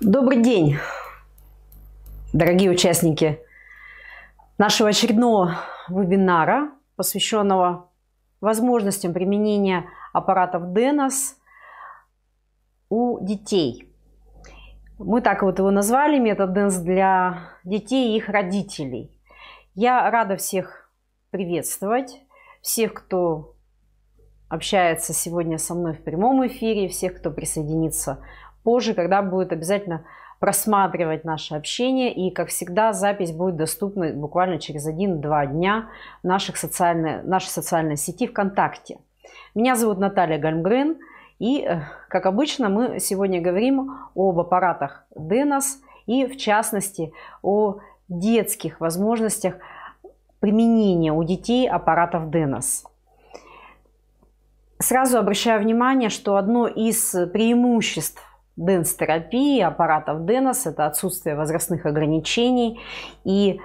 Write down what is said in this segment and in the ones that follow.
Добрый день, дорогие участники нашего очередного вебинара, посвященного возможностям применения аппаратов Денос у детей. Мы так вот его назвали, метод Денс для детей и их родителей. Я рада всех приветствовать, всех, кто общается сегодня со мной в прямом эфире, всех, кто присоединится позже, когда будет обязательно просматривать наше общение. И, как всегда, запись будет доступна буквально через 1-2 дня в наших социальной, нашей социальной сети ВКонтакте. Меня зовут Наталья Гальмгрен. И, э, как обычно, мы сегодня говорим об аппаратах ДНОС и, в частности, о детских возможностях применения у детей аппаратов ДНОС. Сразу обращаю внимание, что одно из преимуществ денс-терапии, аппаратов денос, это отсутствие возрастных ограничений. И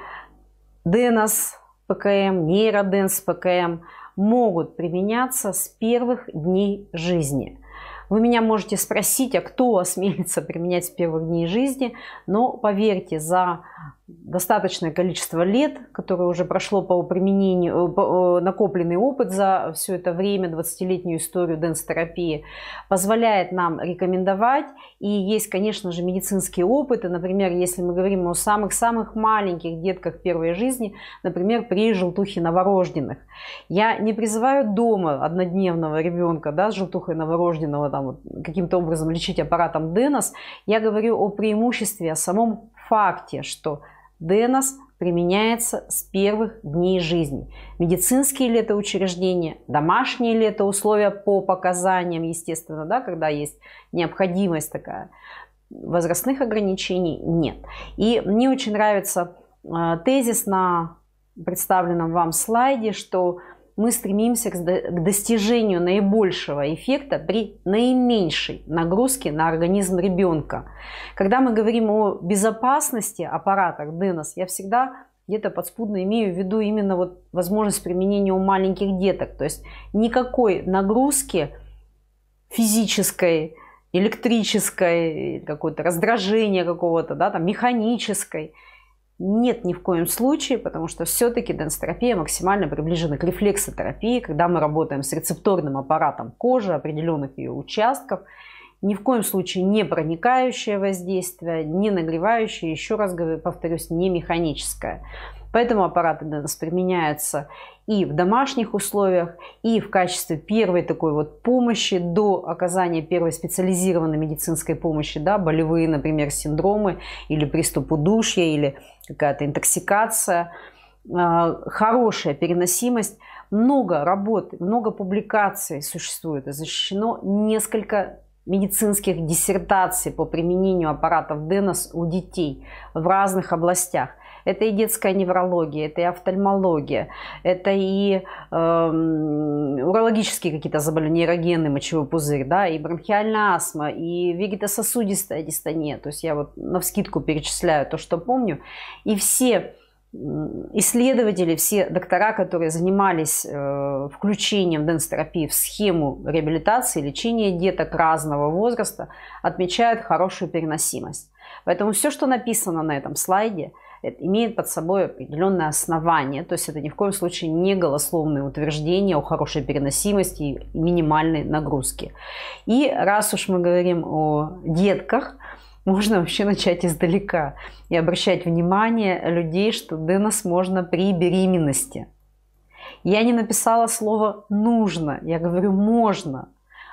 денос ПКМ, нейроденс ПКМ могут применяться с первых дней жизни. Вы меня можете спросить, а кто осмелится применять с первых дней жизни, но поверьте, за достаточное количество лет, которое уже прошло по применению, э, э, накопленный опыт за все это время, 20-летнюю историю денс-терапии, позволяет нам рекомендовать. И есть, конечно же, медицинские опыты. Например, если мы говорим о самых-самых маленьких детках первой жизни, например, при желтухе новорожденных. Я не призываю дома однодневного ребенка да, с желтухой новорожденного там, каким-то образом лечить аппаратом ДЕНОС. Я говорю о преимуществе, о самом факте, что ДЭНОС применяется с первых дней жизни. Медицинские ли это учреждения, домашние ли это условия по показаниям, естественно, да, когда есть необходимость такая. Возрастных ограничений нет. И мне очень нравится э, тезис на представленном вам слайде, что мы стремимся к достижению наибольшего эффекта при наименьшей нагрузке на организм ребенка. Когда мы говорим о безопасности аппаратах ДНС, я всегда где-то подспудно имею в виду именно вот возможность применения у маленьких деток. То есть никакой нагрузки физической, электрической, какое-то раздражение какого-то, да, там, механической – нет ни в коем случае, потому что все-таки денсотерапия максимально приближена к рефлексотерапии, когда мы работаем с рецепторным аппаратом кожи, определенных ее участков, ни в коем случае не проникающее воздействие, не нагревающее, еще раз говорю, повторюсь, не механическое. Поэтому аппараты ДНС применяются и в домашних условиях, и в качестве первой такой вот помощи до оказания первой специализированной медицинской помощи, да, болевые, например, синдромы или приступ удушья или какая-то интоксикация, а, хорошая переносимость. Много работы, много публикаций существует и защищено несколько медицинских диссертаций по применению аппаратов ДЭНОС у детей в разных областях. Это и детская неврология, это и офтальмология, это и э, урологические какие-то заболевания, нейрогены, мочевой пузырь, да, и бронхиальная астма, и вегетососудистая дистония. То есть я вот на навскидку перечисляю то, что помню. И все исследователи, все доктора, которые занимались э, включением денс в схему реабилитации, лечения деток разного возраста, отмечают хорошую переносимость. Поэтому все, что написано на этом слайде, это имеет под собой определенное основание. То есть это ни в коем случае не голословные утверждения о хорошей переносимости и минимальной нагрузке. И раз уж мы говорим о детках, можно вообще начать издалека и обращать внимание людей, что ДНС можно при беременности. Я не написала слово «нужно», я говорю «можно».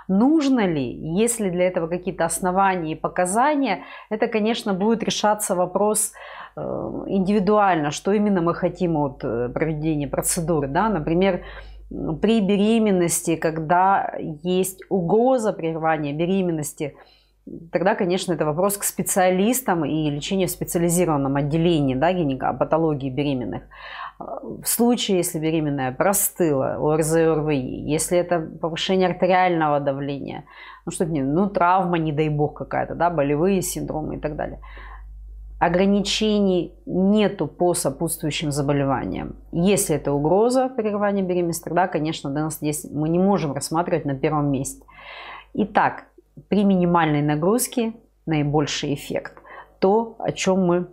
Нужно ли, если для этого какие-то основания и показания, это, конечно, будет решаться вопрос Э, индивидуально, что именно мы хотим от э, проведения процедуры. Да? Например, при беременности, когда есть угроза прерывания беременности, тогда, конечно, это вопрос к специалистам и лечению в специализированном отделении да, гинекопатологии беременных. А, в случае, если беременная простыла, ОРЗ и ОРВИ, если это повышение артериального давления, ну, что ну, травма, не дай бог какая-то, да, болевые синдромы и так далее – ограничений нету по сопутствующим заболеваниям. Если это угроза прерывания беременности, тогда, конечно, для нас здесь мы не можем рассматривать на первом месте. Итак, при минимальной нагрузке наибольший эффект. То, о чем мы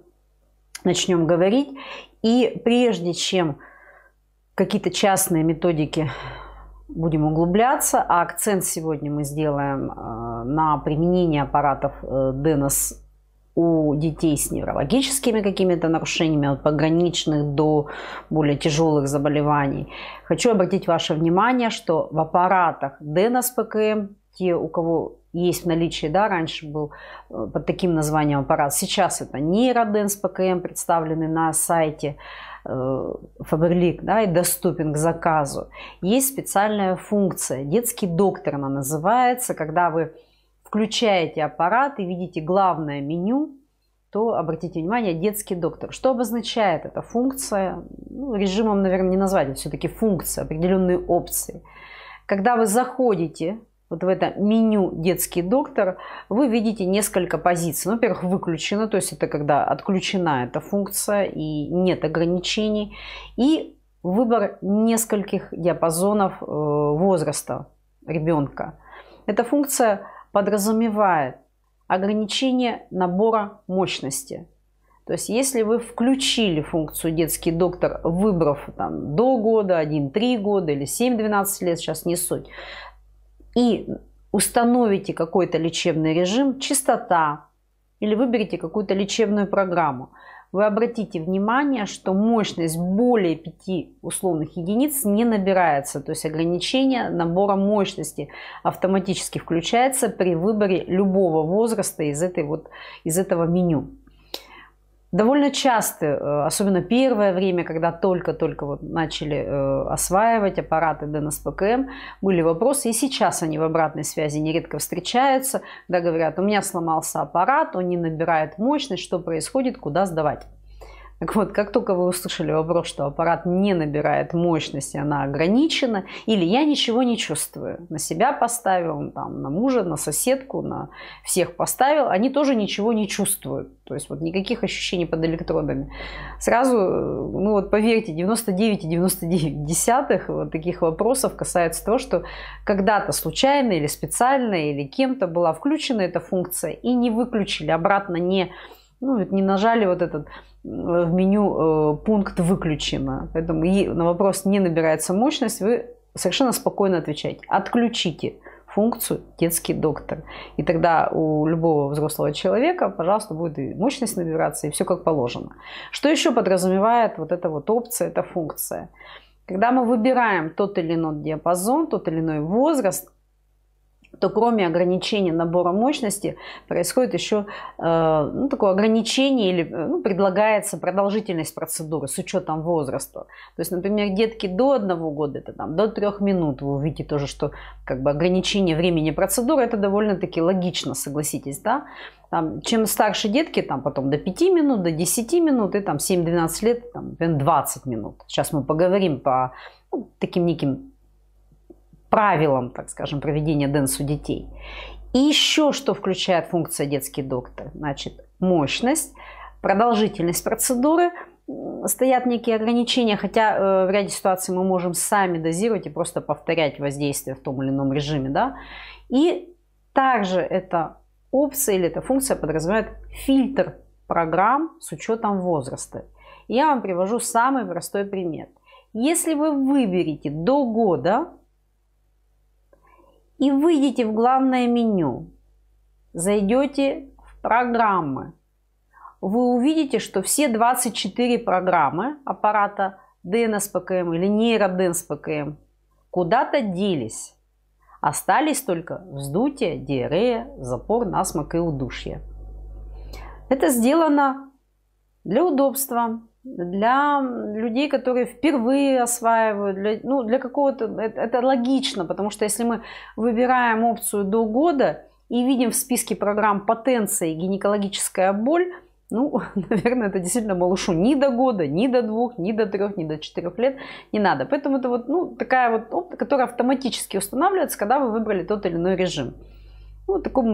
начнем говорить. И прежде чем какие-то частные методики будем углубляться, а акцент сегодня мы сделаем э, на применении аппаратов DENOS э, у детей с неврологическими какими-то нарушениями, от пограничных до более тяжелых заболеваний. Хочу обратить ваше внимание, что в аппаратах ДНС ПКМ, те, у кого есть в наличии, да, раньше был э, под таким названием аппарат, сейчас это нейроденс ПКМ, представленный на сайте Фаберлик, э, да, и доступен к заказу. Есть специальная функция, детский доктор она называется, когда вы включаете аппарат и видите главное меню, то обратите внимание, детский доктор. Что обозначает эта функция? Ну, режимом, наверное, не назвать, это все-таки функция, определенные опции. Когда вы заходите вот в это меню «Детский доктор» вы видите несколько позиций. Ну, во-первых, выключено, то есть это когда отключена эта функция и нет ограничений. И выбор нескольких диапазонов э, возраста ребенка. Эта функция подразумевает ограничение набора мощности. То есть если вы включили функцию детский доктор, выбрав там, до года, 1-3 года или 7-12 лет, сейчас не суть, и установите какой-то лечебный режим, чистота, или выберите какую-то лечебную программу – вы обратите внимание, что мощность более 5 условных единиц не набирается, то есть ограничение набора мощности автоматически включается при выборе любого возраста из, этой вот, из этого меню довольно часто, э, особенно первое время, когда только-только вот начали э, осваивать аппараты ДНСПКМ, были вопросы, и сейчас они в обратной связи нередко встречаются, когда говорят, у меня сломался аппарат, он не набирает мощность, что происходит, куда сдавать. Так вот, как только вы услышали вопрос, что аппарат не набирает мощности, она ограничена, или я ничего не чувствую, на себя поставил, там, на мужа, на соседку, на всех поставил, они тоже ничего не чувствуют. То есть вот никаких ощущений под электродами. Сразу, э, ну вот поверьте, 99,99 десятых ,99 вот таких вопросов касается того, что когда-то случайно или специально или кем-то была включена эта функция и не выключили, обратно не ну, ведь не нажали вот этот э, в меню э, пункт «Выключено». Поэтому на вопрос «Не набирается мощность» вы совершенно спокойно отвечаете «Отключите» функцию детский доктор. И тогда у любого взрослого человека, пожалуйста, будет и мощность набираться, и все как положено. Что еще подразумевает вот эта вот опция, эта функция? Когда мы выбираем тот или иной диапазон, тот или иной возраст, то кроме ограничения набора мощности происходит еще э, ну, такое ограничение или э, ну, предлагается продолжительность процедуры с учетом возраста. То есть, например, детки до одного года, это там до трех минут, вы увидите тоже, что как бы ограничение времени процедуры это довольно-таки логично, согласитесь, да? Там, чем старше детки, там потом до 5 минут, до 10 минут, и там 7-12 лет, там, 20 минут. Сейчас мы поговорим по ну, таким неким правилам, так скажем, проведения денсу детей. И еще что включает функция детский доктор? Значит, мощность, продолжительность процедуры, стоят некие ограничения, хотя э, в ряде ситуаций мы можем сами дозировать и просто повторять воздействие в том или ином режиме. Да? И также эта опция или эта функция подразумевает фильтр программ с учетом возраста. Я вам привожу самый простой пример. Если вы выберете до года и выйдите в главное меню. Зайдете в программы. Вы увидите, что все 24 программы аппарата ДНСПКМ или нейроденс ПКМ куда-то делись. Остались только вздутие, диарея, запор, насморк и удушье. Это сделано для удобства, для людей, которые впервые осваивают, для, ну, для какого-то, это, это логично, потому что если мы выбираем опцию до года и видим в списке программ потенции гинекологическая боль, ну, наверное, это действительно малышу ни до года, ни до двух, ни до трех, ни до четырех лет не надо. Поэтому это вот ну, такая вот опция, которая автоматически устанавливается, когда вы выбрали тот или иной режим ну, такой,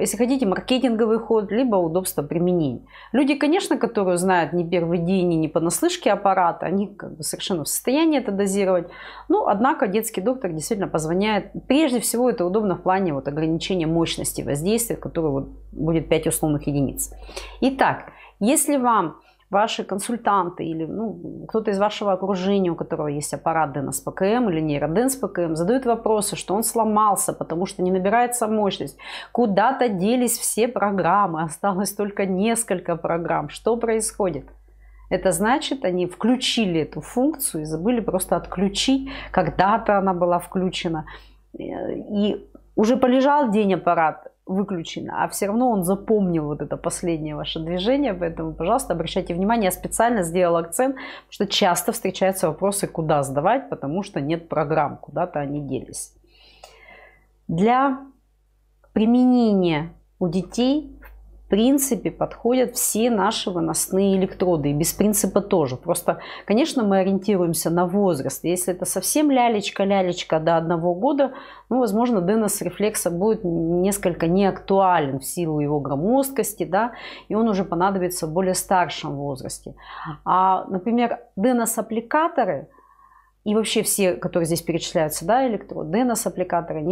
если хотите, маркетинговый ход, либо удобство применения. Люди, конечно, которые знают не первый день и не понаслышке аппарата, они как бы совершенно в состоянии это дозировать. Ну, однако детский доктор действительно позвоняет. Прежде всего, это удобно в плане вот, ограничения мощности воздействия, которое вот, будет 5 условных единиц. Итак, если вам ваши консультанты или ну, кто-то из вашего окружения, у которого есть аппарат ДНС ПКМ или нейроденс ПКМ, задают вопросы, что он сломался, потому что не набирается мощность. Куда-то делись все программы, осталось только несколько программ. Что происходит? Это значит, они включили эту функцию и забыли просто отключить. Когда-то она была включена. Э, и уже полежал день аппарат, выключено, а все равно он запомнил вот это последнее ваше движение, поэтому, пожалуйста, обращайте внимание. Я специально сделала акцент, что часто встречаются вопросы, куда сдавать, потому что нет программ, куда-то они делись. Для применения у детей принципе подходят все наши выносные электроды. И без принципа тоже. Просто, конечно, мы ориентируемся на возраст. Если это совсем лялечка-лялечка до одного года, ну, возможно, денос рефлекса будет несколько неактуален в силу его громоздкости, да, и он уже понадобится в более старшем возрасте. А, например, денос-аппликаторы – и вообще все, которые здесь перечисляются, да, электроды, денос-аппликаторы,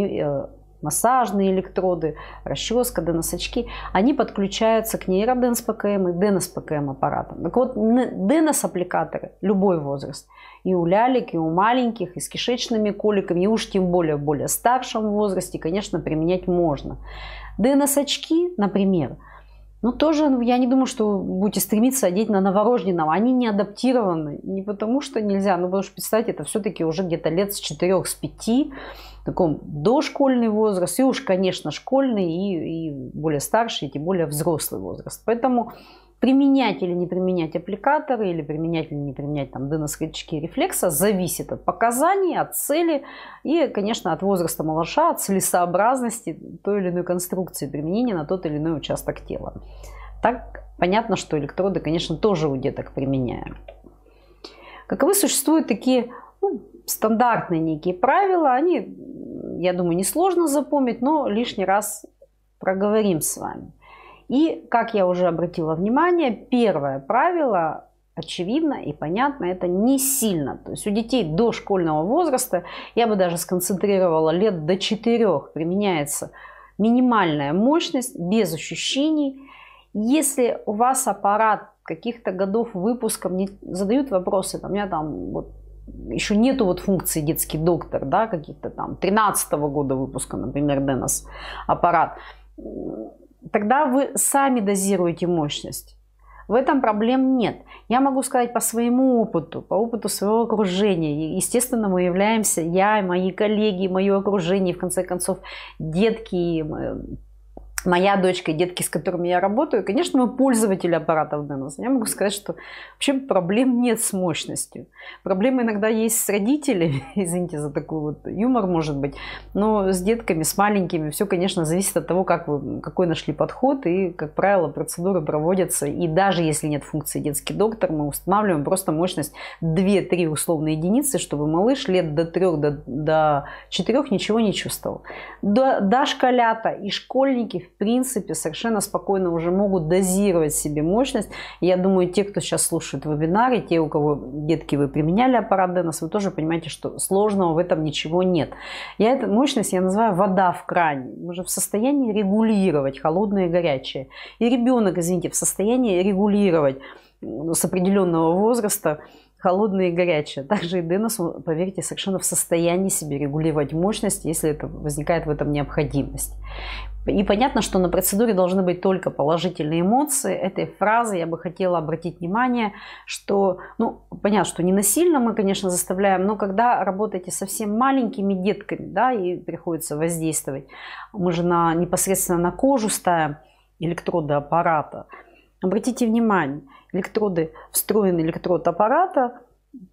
массажные электроды, расческа, деносочки, они подключаются к нейроденс ПКМ и ДНС ПКМ аппаратам. Так вот, ДНС аппликаторы, любой возраст, и у лялек, и у маленьких, и с кишечными коликами, и уж тем более в более старшем возрасте, конечно, применять можно. ДНС-очки, например, ну, тоже, ну, я не думаю, что будете стремиться одеть на новорожденного. Они не адаптированы. Не потому, что нельзя, но ну, потому что, представьте, это все-таки уже где-то лет с 4 С 5 таком дошкольный возраст, и уж, конечно, школьный, и, и более старший, и тем более взрослый возраст. Поэтому применять или не применять аппликаторы, или применять или не применять там днс рефлекса, зависит от показаний, от цели и, конечно, от возраста малыша, от целесообразности той или иной конструкции применения на тот или иной участок тела. Так понятно, что электроды, конечно, тоже у деток применяем. Каковы существуют такие ну, стандартные некие правила, они, я думаю, несложно запомнить, но лишний раз проговорим с вами. И, как я уже обратила внимание, первое правило очевидно и понятно, это не сильно. То есть у детей до школьного возраста, я бы даже сконцентрировала лет до 4, применяется минимальная мощность без ощущений. Если у вас аппарат каких-то годов выпуска, мне задают вопросы, там, у меня там вот еще нету вот функции детский доктор, да, каких-то там 13 года выпуска, например, Денос аппарат, тогда вы сами дозируете мощность. В этом проблем нет. Я могу сказать по своему опыту, по опыту своего окружения. Естественно, мы являемся, я, и мои коллеги, мое окружение, в конце концов, детки, моя дочка и детки, с которыми я работаю, конечно, мы пользователи аппаратов доноса. Я могу сказать, что вообще проблем нет с мощностью. Проблемы иногда есть с родителями, извините за такой вот юмор, может быть, но с детками, с маленькими, все, конечно, зависит от того, как вы, какой нашли подход, и, как правило, процедуры проводятся, и даже если нет функции детский доктор, мы устанавливаем просто мощность 2-3 условные единицы, чтобы малыш лет до 3, до, до 4 ничего не чувствовал. До, до школята и школьники, в принципе, совершенно спокойно уже могут дозировать себе мощность. Я думаю, те, кто сейчас слушает вебинары, те, у кого детки вы применяли аппарат Денос, вы тоже понимаете, что сложного в этом ничего нет. Я эту мощность я называю вода в кране. Мы же в состоянии регулировать холодное и горячее. И ребенок, извините, в состоянии регулировать с определенного возраста холодное и горячее. Также и Денос, поверьте, совершенно в состоянии себе регулировать мощность, если это возникает в этом необходимость. И понятно, что на процедуре должны быть только положительные эмоции. Этой фразы я бы хотела обратить внимание, что, ну, понятно, что не насильно мы, конечно, заставляем, но когда работаете совсем маленькими детками, да, и приходится воздействовать, мы же на, непосредственно на кожу ставим электроды аппарата. Обратите внимание – электроды, встроенный электрод аппарата,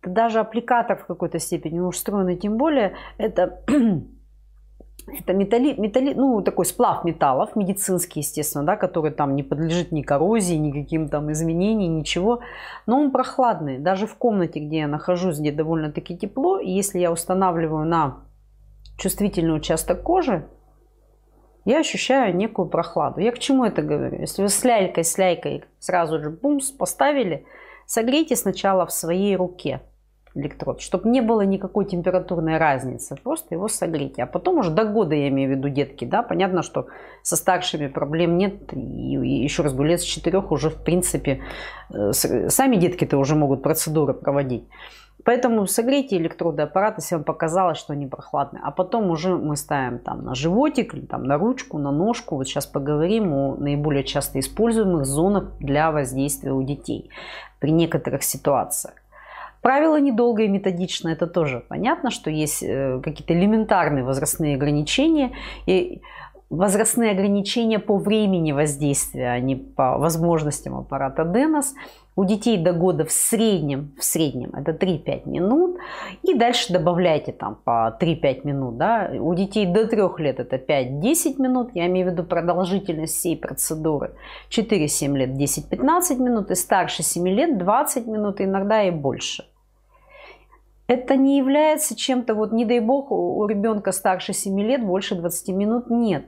даже аппликатор в какой-то степени, ну уж встроенный тем более, это это металли, металли, ну, такой сплав металлов, медицинский, естественно, да, который там не подлежит ни коррозии, никаким там изменениям, ничего. Но он прохладный. Даже в комнате, где я нахожусь, где довольно-таки тепло, и если я устанавливаю на чувствительный участок кожи, я ощущаю некую прохладу. Я к чему это говорю? Если вы с ляйкой, с ляйкой сразу же бумс поставили, согрейте сначала в своей руке электрод, чтобы не было никакой температурной разницы, просто его согрейте. А потом уже до года, я имею в виду, детки, да, понятно, что со старшими проблем нет, и, и еще раз говорю, лет с четырех уже, в принципе, э, сами детки-то уже могут процедуры проводить. Поэтому согрейте электродоаппарат, если вам показалось, что они прохладные. А потом уже мы ставим там на животик, там, на ручку, на ножку. Вот сейчас поговорим о наиболее часто используемых зонах для воздействия у детей при некоторых ситуациях. Правило недолго и методично, это тоже понятно, что есть э, какие-то элементарные возрастные ограничения. И возрастные ограничения по времени воздействия, а не по возможностям аппарата ДЕНОС. У детей до года в среднем, в среднем это 3-5 минут. И дальше добавляйте там по 3-5 минут. Да? У детей до 3 лет это 5-10 минут. Я имею в виду продолжительность всей процедуры. 4-7 лет 10-15 минут. И старше 7 лет 20 минут, иногда и больше. Это не является чем-то, вот не дай бог, у ребенка старше 7 лет больше 20 минут нет.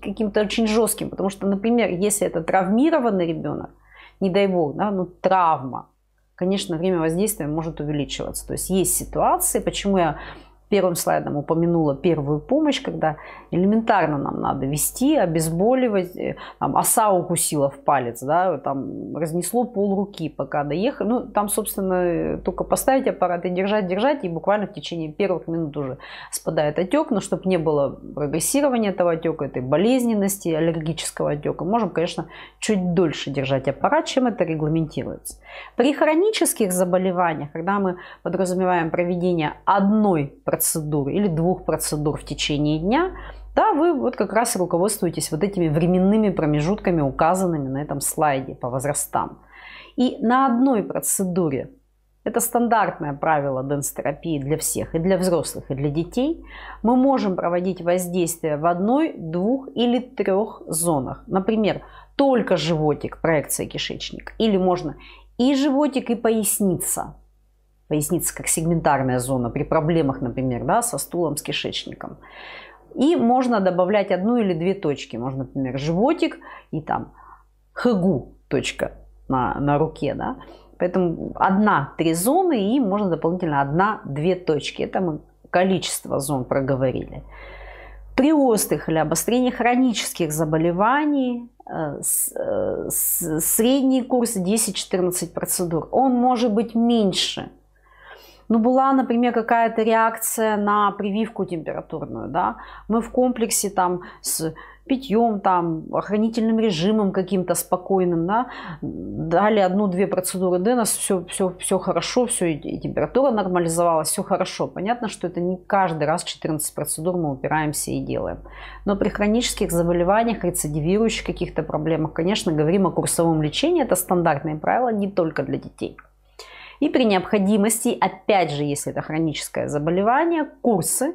Каким-то очень жестким. Потому что, например, если это травмированный ребенок, не дай бог, да, ну, травма, конечно, время воздействия может увеличиваться. То есть есть ситуации, почему я первым слайдом упомянула первую помощь, когда элементарно нам надо вести, обезболивать, э, там, оса укусила в палец, да, там разнесло пол руки, пока доехали. Ну, там, собственно, только поставить аппарат и держать, держать, и буквально в течение первых минут уже спадает отек, но чтобы не было прогрессирования этого отека, этой болезненности, аллергического отека, можем, конечно, чуть дольше держать аппарат, чем это регламентируется. При хронических заболеваниях, когда мы подразумеваем проведение одной процедуры, процедур или двух процедур в течение дня, да, вы вот как раз руководствуетесь вот этими временными промежутками, указанными на этом слайде по возрастам. И на одной процедуре, это стандартное правило денс-терапии для всех, и для взрослых, и для детей, мы можем проводить воздействие в одной, двух или трех зонах. Например, только животик, проекция кишечник, Или можно и животик, и поясница поясница как сегментарная зона при проблемах, например, да, со стулом, с кишечником. И можно добавлять одну или две точки. Можно, например, животик и там хэгу точка на, на руке. Да? Поэтому одна-три зоны и можно дополнительно одна-две точки. Это мы количество зон проговорили. При острых или обострении хронических заболеваний э, э, средний курс 10-14 процедур. Он может быть меньше – ну была, например, какая-то реакция на прививку температурную, да, мы в комплексе там с питьем, там, охранительным режимом каким-то спокойным, да, дали одну-две процедуры ДНС, все, все, все хорошо, все, и температура нормализовалась, все хорошо. Понятно, что это не каждый раз 14 процедур мы упираемся и делаем. Но при хронических заболеваниях, рецидивирующих каких-то проблемах, конечно, говорим о курсовом лечении, это стандартные правила не только для детей. И при необходимости, опять же, если это хроническое заболевание, курсы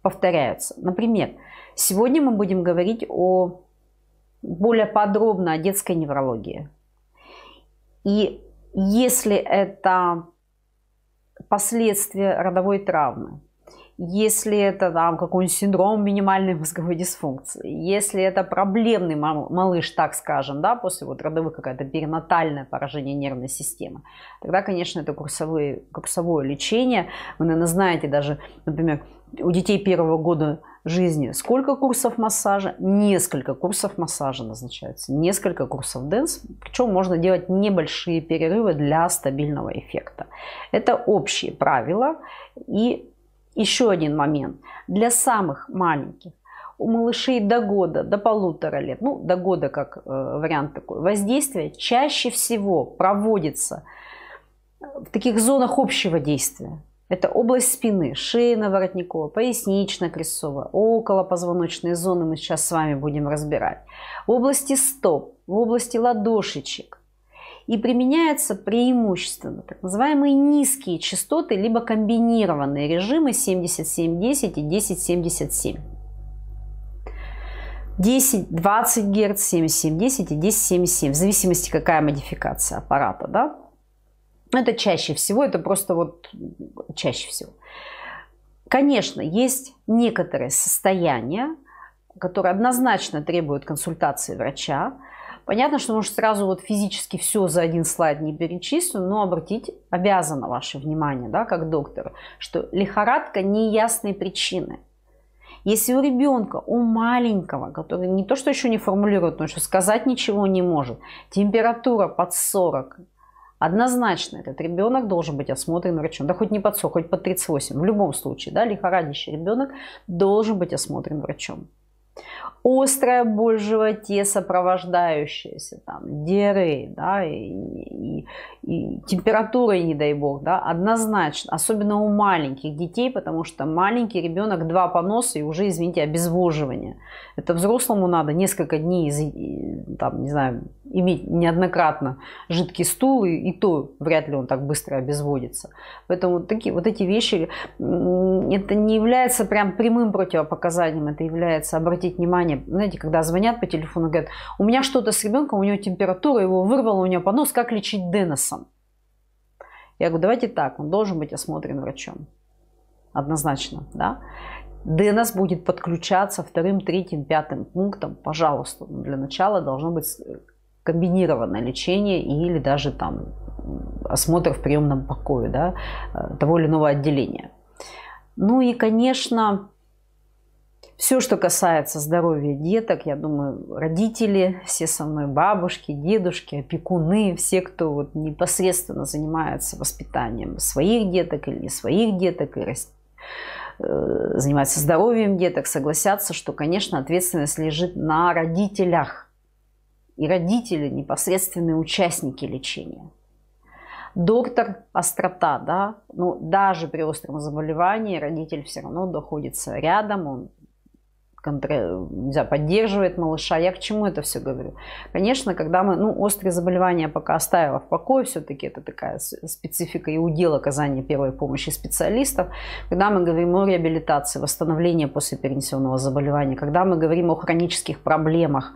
повторяются. Например, сегодня мы будем говорить о более подробно о детской неврологии. И если это последствия родовой травмы, если это там какой-нибудь синдром минимальной мозговой дисфункции, если это проблемный малыш, так скажем, да, после вот родовых какая-то перинатальное поражение нервной системы, тогда, конечно, это курсовые, курсовое лечение. Вы, наверное, знаете даже, например, у детей первого года жизни сколько курсов массажа? Несколько курсов массажа назначается, несколько курсов дэнс, причем можно делать небольшие перерывы для стабильного эффекта. Это общие правила, и еще один момент. Для самых маленьких, у малышей до года, до полутора лет, ну, до года как э, вариант такой, воздействие чаще всего проводится э, в таких зонах общего действия. Это область спины, шейно-воротниковая, пояснично-крестцовая, околопозвоночные зоны мы сейчас с вами будем разбирать. В области стоп, в области ладошечек, и применяются преимущественно так называемые низкие частоты, либо комбинированные режимы 7710 и 1077. 10, 20 Гц, 77, 10 и 10-77, в зависимости какая модификация аппарата, да. Это чаще всего, это просто вот чаще всего. Конечно, есть некоторые состояния, которые однозначно требуют консультации врача, Понятно, что может сразу вот физически все за один слайд не перечислю, но обратить обязано ваше внимание, да, как доктор, что лихорадка неясной причины. Если у ребенка, у маленького, который не то что еще не формулирует, но что сказать ничего не может, температура под 40, однозначно этот ребенок должен быть осмотрен врачом. Да хоть не под 40, хоть под 38, в любом случае, да, лихорадящий ребенок должен быть осмотрен врачом острая боль в животе, сопровождающаяся там диареей, да, и, и, и температурой, не дай бог, да, однозначно, особенно у маленьких детей, потому что маленький ребенок два поноса и уже, извините, обезвоживание. Это взрослому надо несколько дней, там, не знаю, иметь неоднократно жидкий стул, и, и то вряд ли он так быстро обезводится. Поэтому такие, вот эти вещи, это не является прям прямым противопоказанием, это является, обратить внимание, знаете, когда звонят по телефону, говорят, у меня что-то с ребенком, у него температура, его вырвало, у него понос, как лечить Деносом? Я говорю, давайте так, он должен быть осмотрен врачом. Однозначно, да. ДНС будет подключаться вторым, третьим, пятым пунктом. Пожалуйста, для начала должно быть э, комбинированное лечение или даже там осмотр в приемном покое да, э, того или иного отделения. Ну и, конечно, все, что касается здоровья деток, я думаю, родители, все со мной бабушки, дедушки, опекуны, все, кто вот непосредственно занимается воспитанием своих деток или не своих деток, и рас... Э, занимается здоровьем деток, согласятся, что, конечно, ответственность лежит на родителях и родители – непосредственные участники лечения. Доктор – острота, да, ну даже при остром заболевании родитель все равно доходится рядом, он контр... поддерживает малыша. Я к чему это все говорю? Конечно, когда мы, ну, острые заболевания пока оставила в покое, все-таки это такая специфика и удел оказания первой помощи специалистов. Когда мы говорим о реабилитации, восстановлении после перенесенного заболевания, когда мы говорим о хронических проблемах,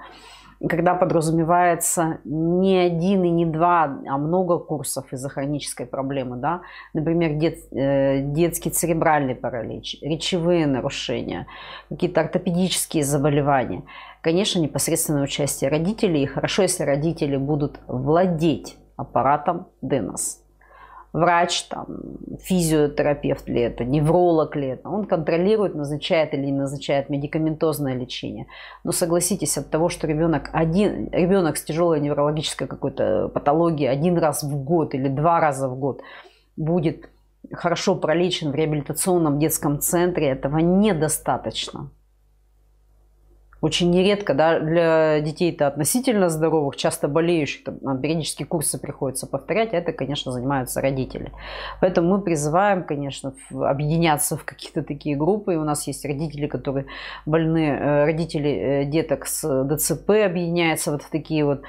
когда подразумевается не один и не два, а много курсов из-за хронической проблемы, да, например, дет, э, детский церебральный паралич, речевые нарушения, какие-то ортопедические заболевания, конечно, непосредственное участие родителей, и хорошо, если родители будут владеть аппаратом ДНС врач, там, физиотерапевт ли это, невролог ли это, он контролирует, назначает или не назначает медикаментозное лечение. Но согласитесь, от того, что ребенок, один, ребенок с тяжелой неврологической какой-то патологией один раз в год или два раза в год будет хорошо пролечен в реабилитационном детском центре, этого недостаточно. Очень нередко, да, для детей-то относительно здоровых, часто болеющих, там, периодически курсы приходится повторять, а это, конечно, занимаются родители. Поэтому мы призываем, конечно, объединяться в какие-то такие группы. И у нас есть родители, которые больны, э, родители э, деток с ДЦП объединяются вот в такие вот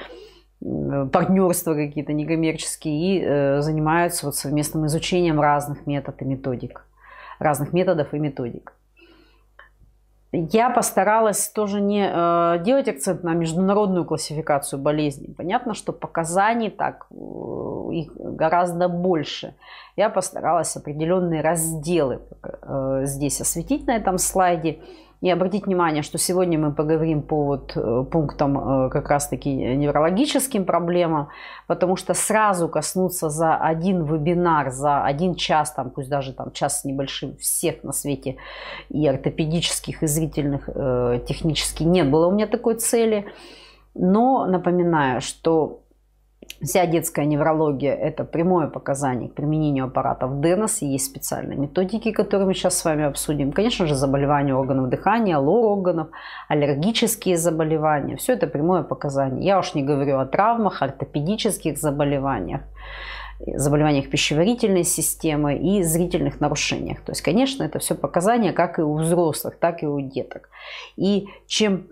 партнерства какие-то некоммерческие и э, занимаются вот совместным изучением разных метод и методик, разных методов и методик я постаралась тоже не э, делать акцент на международную классификацию болезней. Понятно, что показаний так э, их гораздо больше. Я постаралась определенные разделы э, здесь осветить на этом слайде. И обратить внимание, что сегодня мы поговорим по вот э, пунктам э, как раз-таки неврологическим проблемам, потому что сразу коснуться за один вебинар, за один час, там, пусть даже там час с небольшим, всех на свете и ортопедических, и зрительных э, технически не было у меня такой цели. Но напоминаю, что Вся детская неврология – это прямое показание к применению аппаратов ДНС. И есть специальные методики, которые мы сейчас с вами обсудим. Конечно же, заболевания органов дыхания, лор-органов, аллергические заболевания. Все это прямое показание. Я уж не говорю о травмах, ортопедических заболеваниях заболеваниях пищеварительной системы и зрительных нарушениях. То есть, конечно, это все показания как и у взрослых, так и у деток. И чем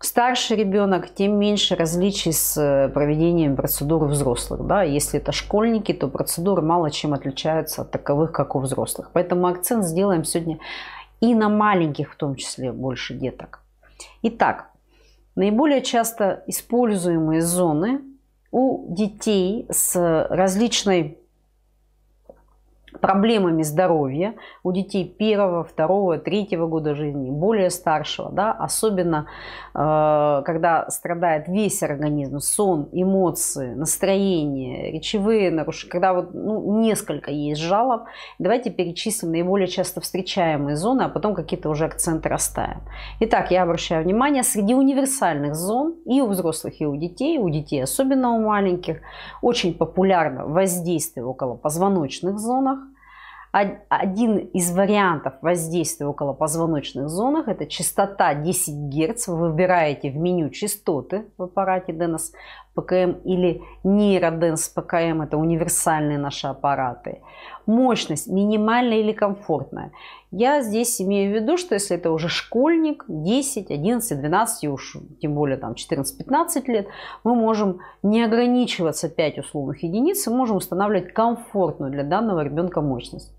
старше ребенок, тем меньше различий с э, проведением процедур у взрослых. Да? Если это школьники, то процедуры мало чем отличаются от таковых, как у взрослых. Поэтому акцент сделаем сегодня и на маленьких, в том числе, больше деток. Итак, наиболее часто используемые зоны у детей с различной проблемами здоровья у детей первого, второго, третьего года жизни, более старшего, да, особенно э, когда страдает весь организм, сон, эмоции, настроение, речевые нарушения, когда вот ну, несколько есть жалоб, давайте перечислим наиболее часто встречаемые зоны, а потом какие-то уже акценты растаем. Итак, я обращаю внимание, среди универсальных зон и у взрослых, и у детей, у детей особенно у маленьких, очень популярно воздействие около позвоночных зонах, один из вариантов воздействия около позвоночных зонах – это частота 10 Гц. Вы выбираете в меню частоты в аппарате Денос ПКМ или нейроденс ПКМ. Это универсальные наши аппараты. Мощность минимальная или комфортная. Я здесь имею в виду, что если это уже школьник 10, 11, 12 и уж тем более там 14-15 лет, мы можем не ограничиваться 5 условных единиц и можем устанавливать комфортную для данного ребенка мощность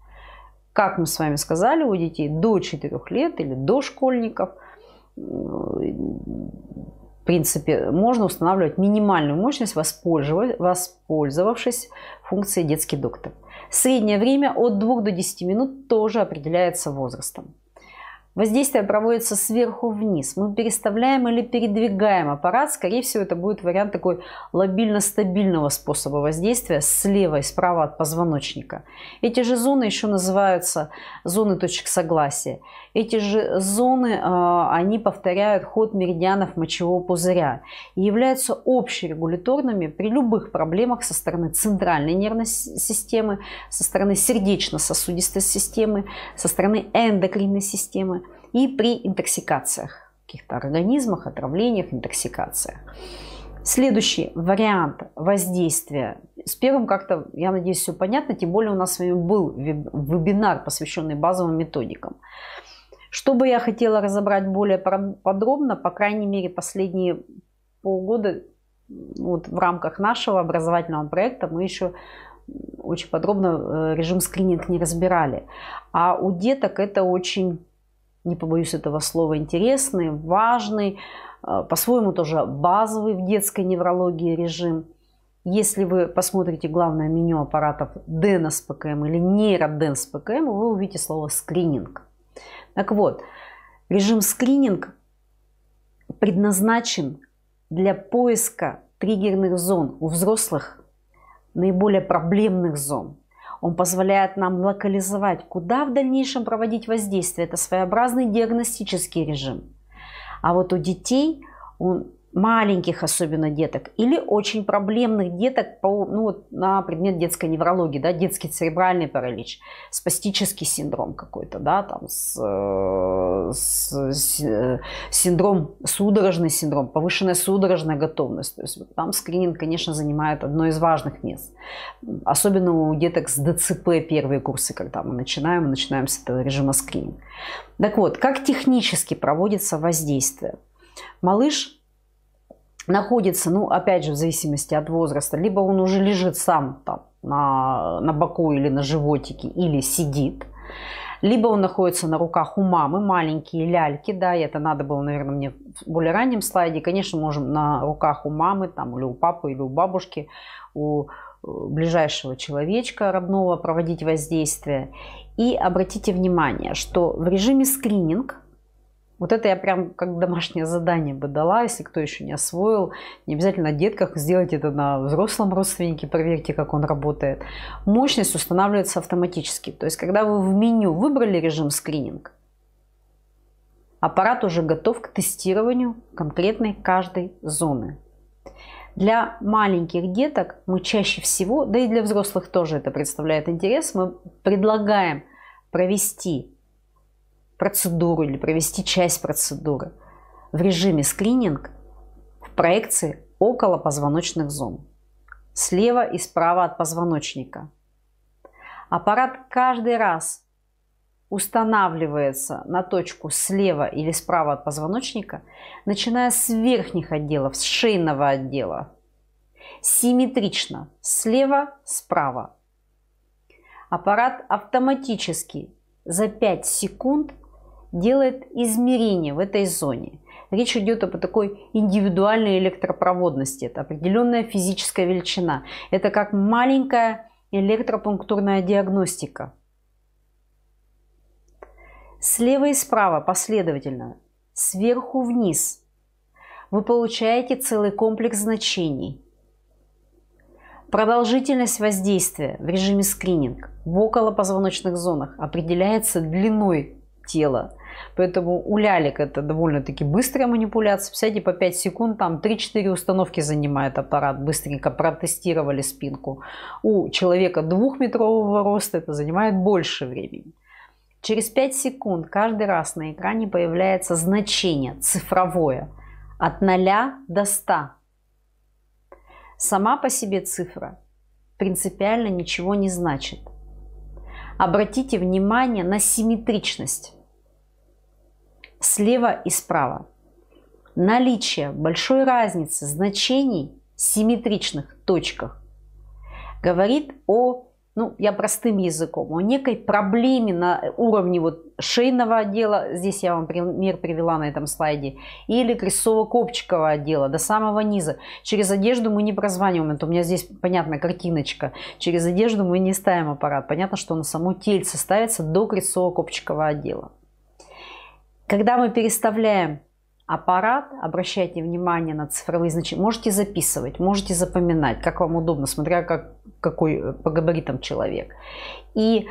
как мы с вами сказали, у детей до 4 лет или до школьников, в принципе, можно устанавливать минимальную мощность, воспользовавшись функцией детский доктор. Среднее время от 2 до 10 минут тоже определяется возрастом. Воздействие проводится сверху вниз. Мы переставляем или передвигаем аппарат. Скорее всего, это будет вариант такой лобильно-стабильного способа воздействия слева и справа от позвоночника. Эти же зоны еще называются зоны точек согласия. Эти же зоны, а, они повторяют ход меридианов мочевого пузыря и являются общерегуляторными при любых проблемах со стороны центральной нервной системы, со стороны сердечно-сосудистой системы, со стороны эндокринной системы и при интоксикациях, каких-то организмах, отравлениях, интоксикациях. Следующий вариант воздействия. С первым как-то, я надеюсь, все понятно, тем более у нас с вами был вебинар, посвященный базовым методикам. Что бы я хотела разобрать более подробно, по крайней мере, последние полгода вот в рамках нашего образовательного проекта мы еще очень подробно э, режим скрининг не разбирали. А у деток это очень не побоюсь этого слова, интересный, важный, э, по-своему тоже базовый в детской неврологии режим. Если вы посмотрите главное меню аппаратов ДНС ПКМ или нейроденс ПКМ, вы увидите слово скрининг. Так вот, режим скрининг предназначен для поиска триггерных зон у взрослых, наиболее проблемных зон – он позволяет нам локализовать, куда в дальнейшем проводить воздействие. Это своеобразный диагностический режим. А вот у детей он маленьких особенно деток или очень проблемных деток по, ну, на предмет детской неврологии, да, детский церебральный паралич, спастический синдром какой-то, да, там с, э, с, с, э, синдром, судорожный синдром, повышенная судорожная готовность. То есть там скрининг, конечно, занимает одно из важных мест. Особенно у деток с ДЦП первые курсы, когда мы начинаем, мы начинаем с этого режима скрининг. Так вот, как технически проводится воздействие? Малыш находится, ну, опять же, в зависимости от возраста, либо он уже лежит сам там на, на боку или на животике, или сидит, либо он находится на руках у мамы, маленькие ляльки, да, и это надо было, наверное, мне в более раннем слайде, конечно, можем на руках у мамы, там, или у папы, или у бабушки, у э, ближайшего человечка родного проводить воздействие. И обратите внимание, что в режиме скрининг – вот это я прям как домашнее задание бы дала, если кто еще не освоил. Не обязательно на детках, сделайте это на взрослом родственнике, проверьте, как он работает. Мощность устанавливается автоматически. То есть, когда вы в меню выбрали режим скрининг, аппарат уже готов к тестированию конкретной каждой зоны. Для маленьких деток мы чаще всего, да и для взрослых тоже это представляет интерес, мы предлагаем провести процедуру или провести часть процедуры в режиме скрининг в проекции около позвоночных зон, слева и справа от позвоночника. Аппарат каждый раз устанавливается на точку слева или справа от позвоночника, начиная с верхних отделов, с шейного отдела, симметрично слева, справа. Аппарат автоматически за 5 секунд делает измерение в этой зоне. Речь идет об такой индивидуальной электропроводности. Это определенная физическая величина. Это как маленькая электропунктурная диагностика. Слева и справа последовательно, сверху вниз, вы получаете целый комплекс значений. Продолжительность воздействия в режиме скрининг в околопозвоночных зонах определяется длиной тела. Поэтому у лялек это довольно-таки быстрая манипуляция. Представляете, по 5 секунд там 3-4 установки занимает аппарат. Быстренько протестировали спинку. У человека двухметрового роста это занимает больше времени. Через 5 секунд каждый раз на экране появляется значение цифровое от 0 до 100. Сама по себе цифра принципиально ничего не значит. Обратите внимание на симметричность слева и справа. Наличие большой разницы значений в симметричных точках говорит о, ну, я простым языком, о некой проблеме на уровне вот шейного отдела, здесь я вам пример привела на этом слайде, или крестово-копчикового отдела до самого низа. Через одежду мы не прозваниваем, это у меня здесь, понятно, картиночка. Через одежду мы не ставим аппарат. Понятно, что на само тельце ставится до крестово-копчикового отдела. Когда мы переставляем аппарат, обращайте внимание на цифровые значения. Можете записывать, можете запоминать, как вам удобно, смотря как, какой э, по габаритам человек. И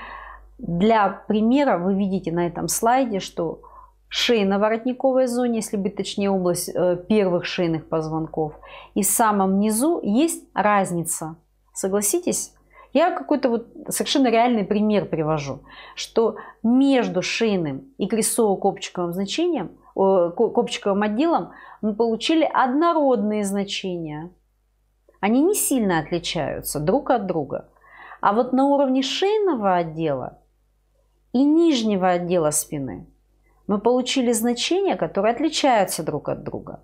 для примера вы видите на этом слайде, что шейно-воротниковой зоне, если быть точнее область э, первых шейных позвонков, и в самом низу есть разница. Согласитесь? Я какой-то вот совершенно реальный пример привожу, что между шейным и крестцово-копчиковым значением, копчиковым отделом мы получили однородные значения. Они не сильно отличаются друг от друга. А вот на уровне шейного отдела и нижнего отдела спины мы получили значения, которые отличаются друг от друга.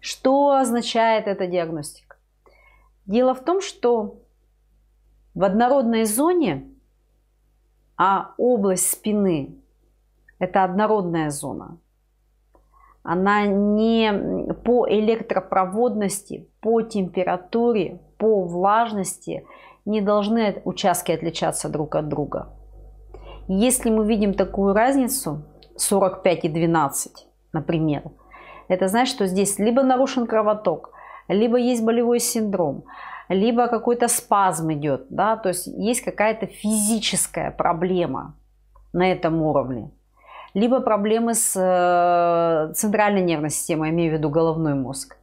Что означает эта диагностика? Дело в том, что в однородной зоне, а область спины – это однородная зона. Она не по электропроводности, по температуре, по влажности не должны участки отличаться друг от друга. Если мы видим такую разницу 45 и 12, например, это значит, что здесь либо нарушен кровоток, либо есть болевой синдром – либо какой-то спазм идет, да, то есть есть какая-то физическая проблема на этом уровне. Либо проблемы с э, центральной нервной системой, я имею в виду головной мозг.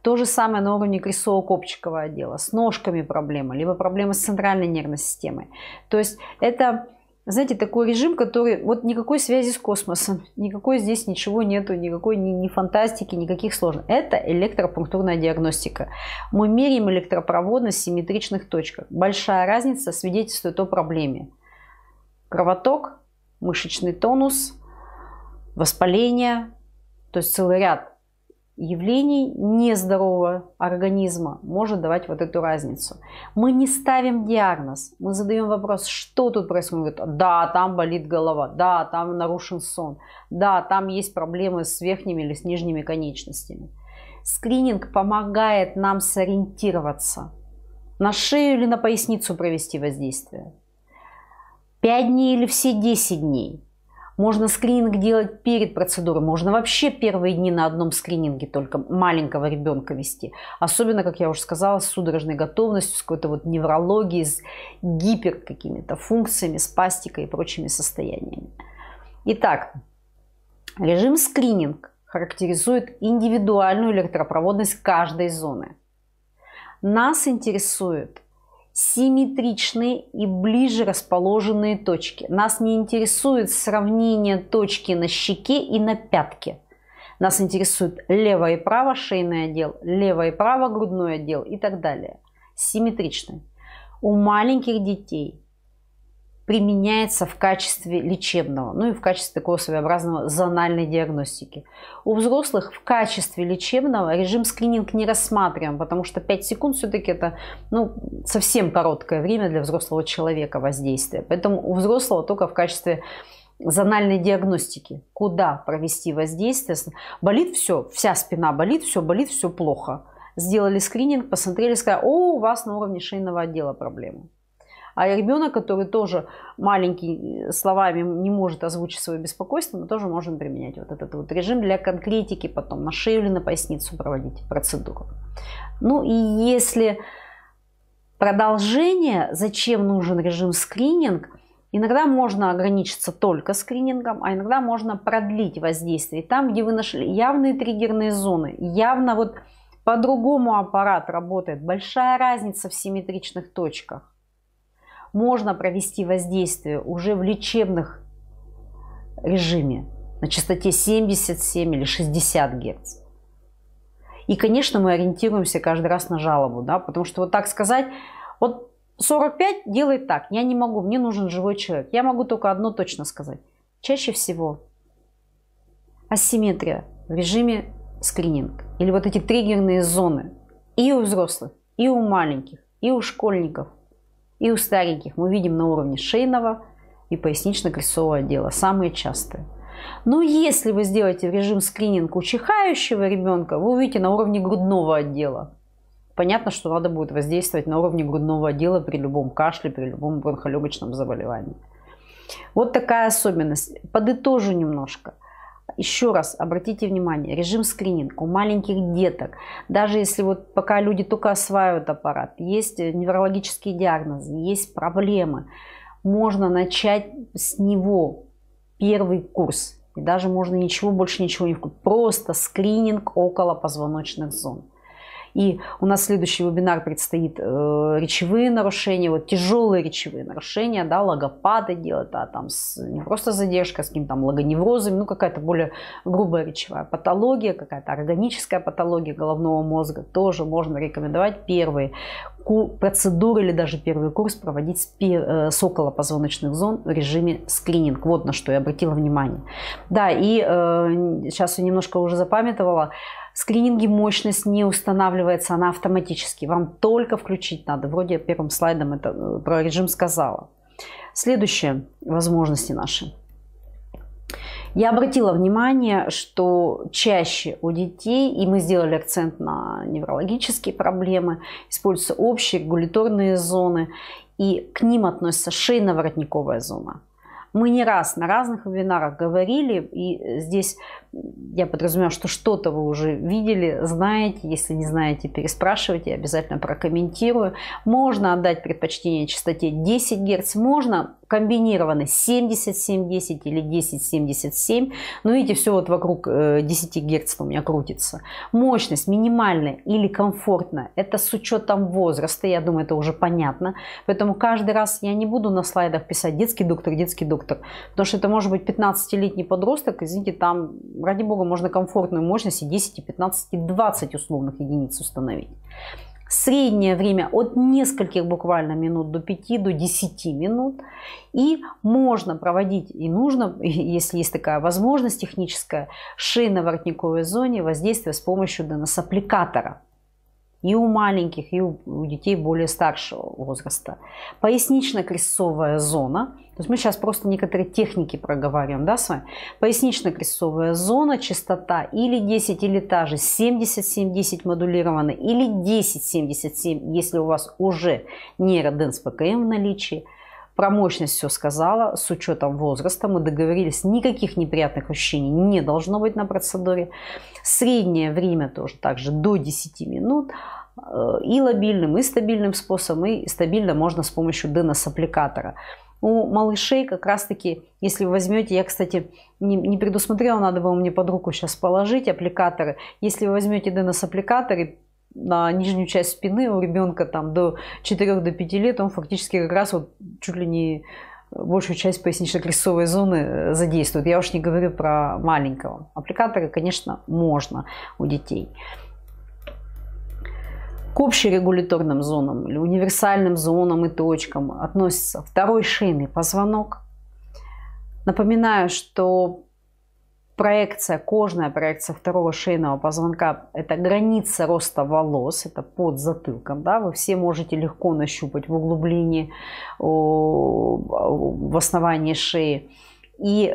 То же самое на уровне крестово-копчикового отдела. С ножками проблема, либо проблемы с центральной нервной системой. То есть это знаете, такой режим, который... Вот никакой связи с космосом, никакой здесь ничего нету, никакой ни, ни фантастики, никаких сложностей. Это электропунктурная диагностика. Мы меряем электропроводность в симметричных точках. Большая разница свидетельствует о проблеме. Кровоток, мышечный тонус, воспаление, то есть целый ряд явлений нездорового организма может давать вот эту разницу. Мы не ставим диагноз, мы задаем вопрос, что тут происходит. Да, там болит голова, да, там нарушен сон, да, там есть проблемы с верхними или с нижними конечностями. Скрининг помогает нам сориентироваться, на шею или на поясницу провести воздействие. пять дней или все 10 дней – можно скрининг делать перед процедурой, можно вообще первые дни на одном скрининге только маленького ребенка вести. Особенно, как я уже сказала, с судорожной готовностью, с какой-то вот неврологией, с гипер какими-то функциями, с пастикой и прочими состояниями. Итак, режим скрининг характеризует индивидуальную электропроводность каждой зоны. Нас интересует симметричные и ближе расположенные точки. Нас не интересует сравнение точки на щеке и на пятке. Нас интересует лево и право шейный отдел, лево и право грудной отдел и так далее. Симметричный. У маленьких детей применяется в качестве лечебного, ну и в качестве такого своеобразного зональной диагностики. У взрослых в качестве лечебного режим скрининг не рассматриваем, потому что 5 секунд все-таки это ну, совсем короткое время для взрослого человека воздействия. Поэтому у взрослого только в качестве зональной диагностики, куда провести воздействие. Болит все, вся спина болит, все болит, все плохо. Сделали скрининг, посмотрели, сказали, о, у вас на уровне шейного отдела проблемы. А ребенок, который тоже маленький э, словами не может озвучить свое беспокойство, мы тоже можем применять вот этот вот режим для конкретики, потом на шею или на поясницу проводить процедуру. Ну и если продолжение, зачем нужен режим скрининг, иногда можно ограничиться только скринингом, а иногда можно продлить воздействие там, где вы нашли явные триггерные зоны, явно вот по-другому аппарат работает, большая разница в симметричных точках можно провести воздействие уже в лечебных режиме на частоте 77 или 60 Гц. И, конечно, мы ориентируемся каждый раз на жалобу, да, потому что вот так сказать, вот 45 делает так, я не могу, мне нужен живой человек. Я могу только одно точно сказать. Чаще всего асимметрия в режиме скрининг или вот эти триггерные зоны и у взрослых, и у маленьких, и у школьников – и у стареньких мы видим на уровне шейного и пояснично-крестцового отдела. Самые частые. Но если вы сделаете режим скрининга у чихающего ребенка, вы увидите на уровне грудного отдела. Понятно, что надо будет воздействовать на уровне грудного отдела при любом кашле, при любом бронхолегочном заболевании. Вот такая особенность. Подытожу немножко. Еще раз обратите внимание, режим скрининг у маленьких деток, даже если вот пока люди только осваивают аппарат, есть неврологические диагнозы, есть проблемы, можно начать с него первый курс. И даже можно ничего, больше ничего не вкупить. Просто скрининг около позвоночных зон. И у нас следующий вебинар предстоит э, речевые нарушения, вот тяжелые речевые нарушения, да, логопады делать, а там с, не просто задержка, с каким-то там логоневрозами, ну какая-то более грубая речевая патология, какая-то органическая патология головного мозга, тоже можно рекомендовать первые процедуры или даже первый курс проводить с, пер, э, с около позвоночных зон в режиме скрининг. Вот на что я обратила внимание. Да, и э, сейчас я немножко уже запамятовала. Скрининги мощность не устанавливается, она автоматически. Вам только включить надо. Вроде первым слайдом это э, про режим сказала. Следующие возможности наши. Я обратила внимание, что чаще у детей, и мы сделали акцент на неврологические проблемы, используются общие регуляторные зоны, и к ним относится шейно-воротниковая зона. Мы не раз на разных вебинарах говорили, и здесь я подразумеваю, что что-то вы уже видели, знаете. Если не знаете, переспрашивайте, обязательно прокомментирую. Можно отдать предпочтение частоте 10 Гц, можно комбинированы 77-10 или 10-77. Но ну, видите, все вот вокруг 10 э, Гц у меня крутится. Мощность минимальная или комфортная. Это с учетом возраста, я думаю, это уже понятно. Поэтому каждый раз я не буду на слайдах писать детский доктор, детский доктор. Потому что это может быть 15-летний подросток, извините, там ради бога, можно комфортную мощность и 10, и 15, и 20 условных единиц установить. Среднее время от нескольких буквально минут до 5 до 10 минут. И можно проводить, и нужно, если есть такая возможность техническая, шейно-воротниковой зоне воздействие с помощью ДНС-аппликатора и у маленьких, и у детей более старшего возраста. Пояснично-крестцовая зона, то есть мы сейчас просто некоторые техники проговариваем, да, с вами? Пояснично-крестцовая зона, частота или 10, или та же 70-70 модулированы, или 10-77, если у вас уже нейроденс ПКМ в наличии – про мощность все сказала, с учетом возраста мы договорились, никаких неприятных ощущений не должно быть на процедуре. Среднее время тоже также до 10 минут э, и лобильным, и стабильным способом, и стабильно можно с помощью деносаппликатора. У малышей как раз-таки, если вы возьмете, я, кстати, не, не предусмотрела, надо было мне под руку сейчас положить аппликаторы. Если вы возьмете денос на нижнюю часть спины у ребенка там до 4 до 5 лет, он фактически как раз вот чуть ли не э, большую часть пояснично-крестцовой зоны э, задействует. Я уж не говорю про маленького. Аппликаторы, конечно, можно у детей. К общерегуляторным зонам или универсальным зонам и точкам относится второй шейный позвонок. Напоминаю, что проекция, кожная проекция второго шейного позвонка – это граница роста волос, это под затылком. Да? Вы все можете легко нащупать в углублении, в основании шеи. И,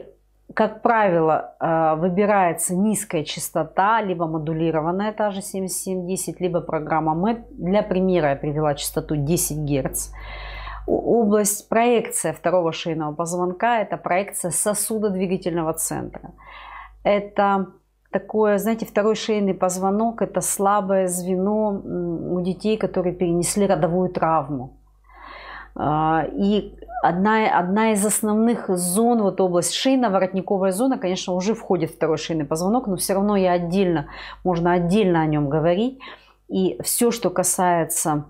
как правило, э, выбирается низкая частота, либо модулированная, та же 7710, либо программа МЭД. Для примера я привела частоту 10 Гц. Область проекция второго шейного позвонка – это проекция сосудодвигательного центра это такое, знаете, второй шейный позвонок, это слабое звено у детей, которые перенесли родовую травму. А, и одна, одна из основных зон, вот область шейна, воротниковая зона, конечно, уже входит в второй шейный позвонок, но все равно я отдельно, можно отдельно о нем говорить. И все, что касается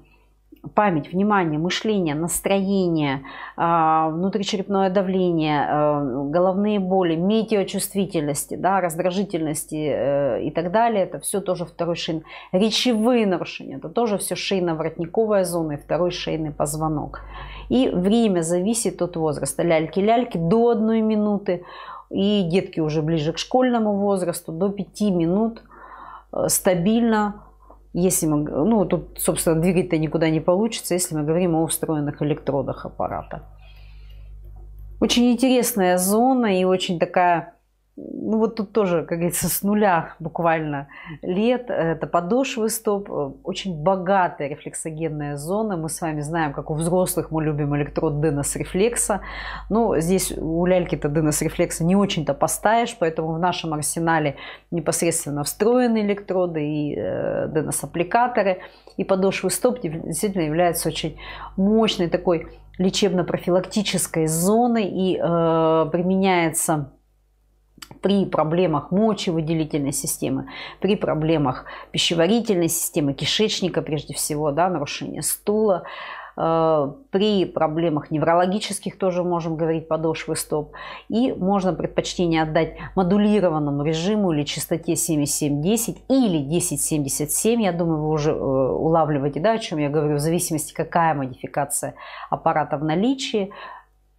память, внимание, мышление, настроение, а, внутричерепное давление, а, головные боли, метеочувствительности, да, раздражительности э, и так далее. Это все тоже второй шейный. Речевые нарушения, это тоже все шейно-воротниковая зона и второй шейный позвонок. И время зависит от возраста. Ляльки-ляльки до одной минуты и детки уже ближе к школьному возрасту до пяти минут э, стабильно если мы, ну, тут, собственно, двигать-то никуда не получится, если мы говорим о устроенных электродах аппарата. Очень интересная зона и очень такая ну вот тут тоже, как говорится, с нуля буквально лет. Это подошвы стоп, э, очень богатая рефлексогенная зона. Мы с вами знаем, как у взрослых мы любим электрод денос рефлекса. Ну здесь у ляльки-то денос рефлекса не очень-то поставишь, поэтому в нашем арсенале непосредственно встроены электроды и э, денос-аппликаторы. И подошвы стоп действительно является очень мощной такой лечебно-профилактической зоной и э, применяется при проблемах мочевыделительной системы, при проблемах пищеварительной системы, кишечника прежде всего, да, нарушение стула, э, при проблемах неврологических тоже можем говорить подошвы стоп. И можно предпочтение отдать модулированному режиму или частоте 7710 или 1077. Я думаю, вы уже э, улавливаете, да, о чем я говорю, в зависимости, какая модификация аппарата в наличии.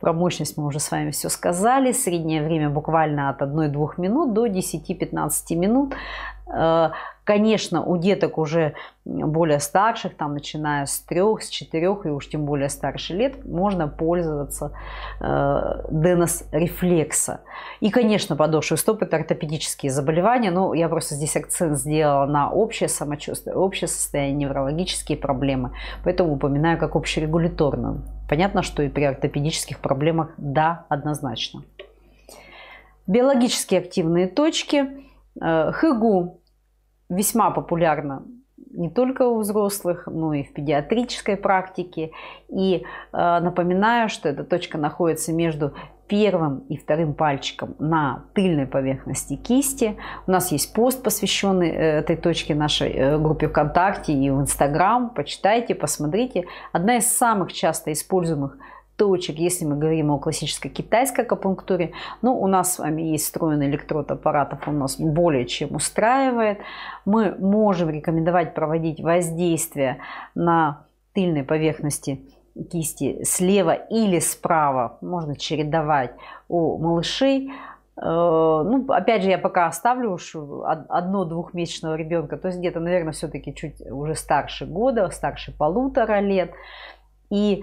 Про мощность мы уже с вами все сказали. Среднее время буквально от 1-2 минут до 10-15 минут. Э, Конечно, у деток уже более старших, там, начиная с трех, с четырех и уж тем более старше лет, можно пользоваться э, денос-рефлекса. И, конечно, подошвы стоп – это ортопедические заболевания, но ну, я просто здесь акцент сделала на общее самочувствие, общее состояние, неврологические проблемы, поэтому упоминаю как общерегуляторную. Понятно, что и при ортопедических проблемах – да, однозначно. Биологически активные точки э, – хэгу весьма популярна не только у взрослых, но и в педиатрической практике. И э, напоминаю, что эта точка находится между первым и вторым пальчиком на тыльной поверхности кисти. У нас есть пост, посвященный э, этой точке нашей э, группе ВКонтакте и в Инстаграм. Почитайте, посмотрите. Одна из самых часто используемых точек, если мы говорим о классической китайской акупунктуре, ну, у нас с вами есть встроенный электрод аппаратов, он нас более чем устраивает. Мы можем рекомендовать проводить воздействие на тыльной поверхности кисти слева или справа, можно чередовать у малышей. Э, ну, опять же, я пока оставлю уж одно-двухмесячного ребенка, то есть где-то, наверное, все-таки чуть уже старше года, старше полутора лет. И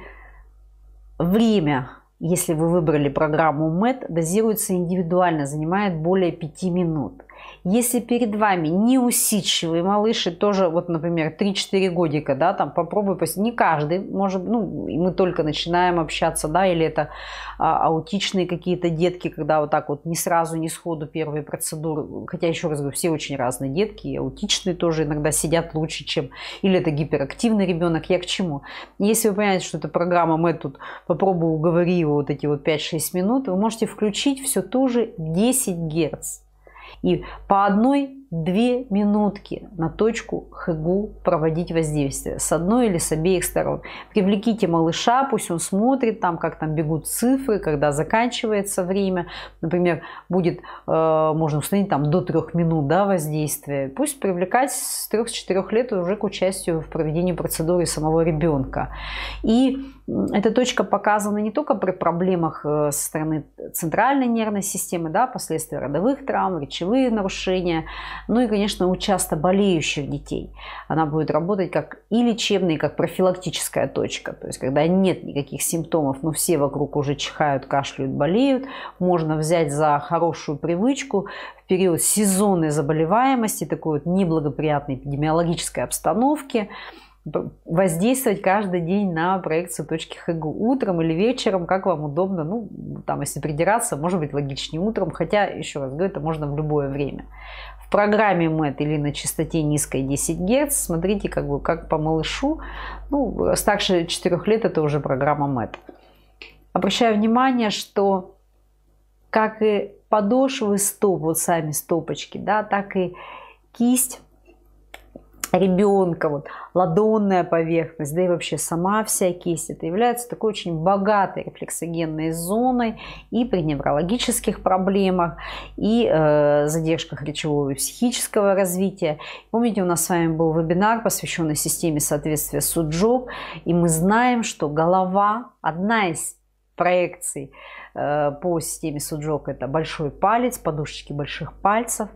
Время, если вы выбрали программу МЭД, дозируется индивидуально, занимает более 5 минут. Если перед вами неусидчивый малыши, тоже, вот, например, 3-4 годика, да, там попробуй, не каждый, может, ну, мы только начинаем общаться, да, или это а, аутичные какие-то детки, когда вот так вот не сразу, не сходу первые процедуры, хотя, еще раз говорю, все очень разные детки, и аутичные тоже иногда сидят лучше, чем, или это гиперактивный ребенок, я к чему? Если вы понимаете, что это программа, мы тут попробую уговори его вот эти вот 5-6 минут, вы можете включить все ту же 10 Гц и по одной-две минутки на точку ХГУ проводить воздействие с одной или с обеих сторон. Привлеките малыша, пусть он смотрит там, как там бегут цифры, когда заканчивается время. Например, будет, э, можно установить там до трех минут да, воздействия. Пусть привлекать с трех-четырех лет уже к участию в проведении процедуры самого ребенка. И эта точка показана не только при проблемах э, со стороны центральной нервной системы, да, последствия родовых травм, речевые нарушения, ну и, конечно, у часто болеющих детей. Она будет работать как и лечебная, и как профилактическая точка. То есть, когда нет никаких симптомов, но все вокруг уже чихают, кашляют, болеют, можно взять за хорошую привычку в период сезонной заболеваемости, такой вот неблагоприятной эпидемиологической обстановки – воздействовать каждый день на проекцию точки Хэгу утром или вечером, как вам удобно. Ну, там, если придираться, может быть, логичнее утром, хотя, еще раз говорю, это можно в любое время. В программе МЭТ или на частоте низкой 10 Гц, смотрите, как бы, как по малышу, ну, старше 4 лет это уже программа МЭТ. Обращаю внимание, что как и подошвы стоп, вот сами стопочки, да, так и кисть ребенка, вот, ладонная поверхность, да и вообще сама вся кисть, это является такой очень богатой рефлексогенной зоной и при неврологических проблемах, и э, задержках речевого и психического развития. Помните, у нас с вами был вебинар, посвященный системе соответствия суджок, и мы знаем, что голова – одна из проекций – Э, по системе суджок это большой палец, подушечки больших пальцев.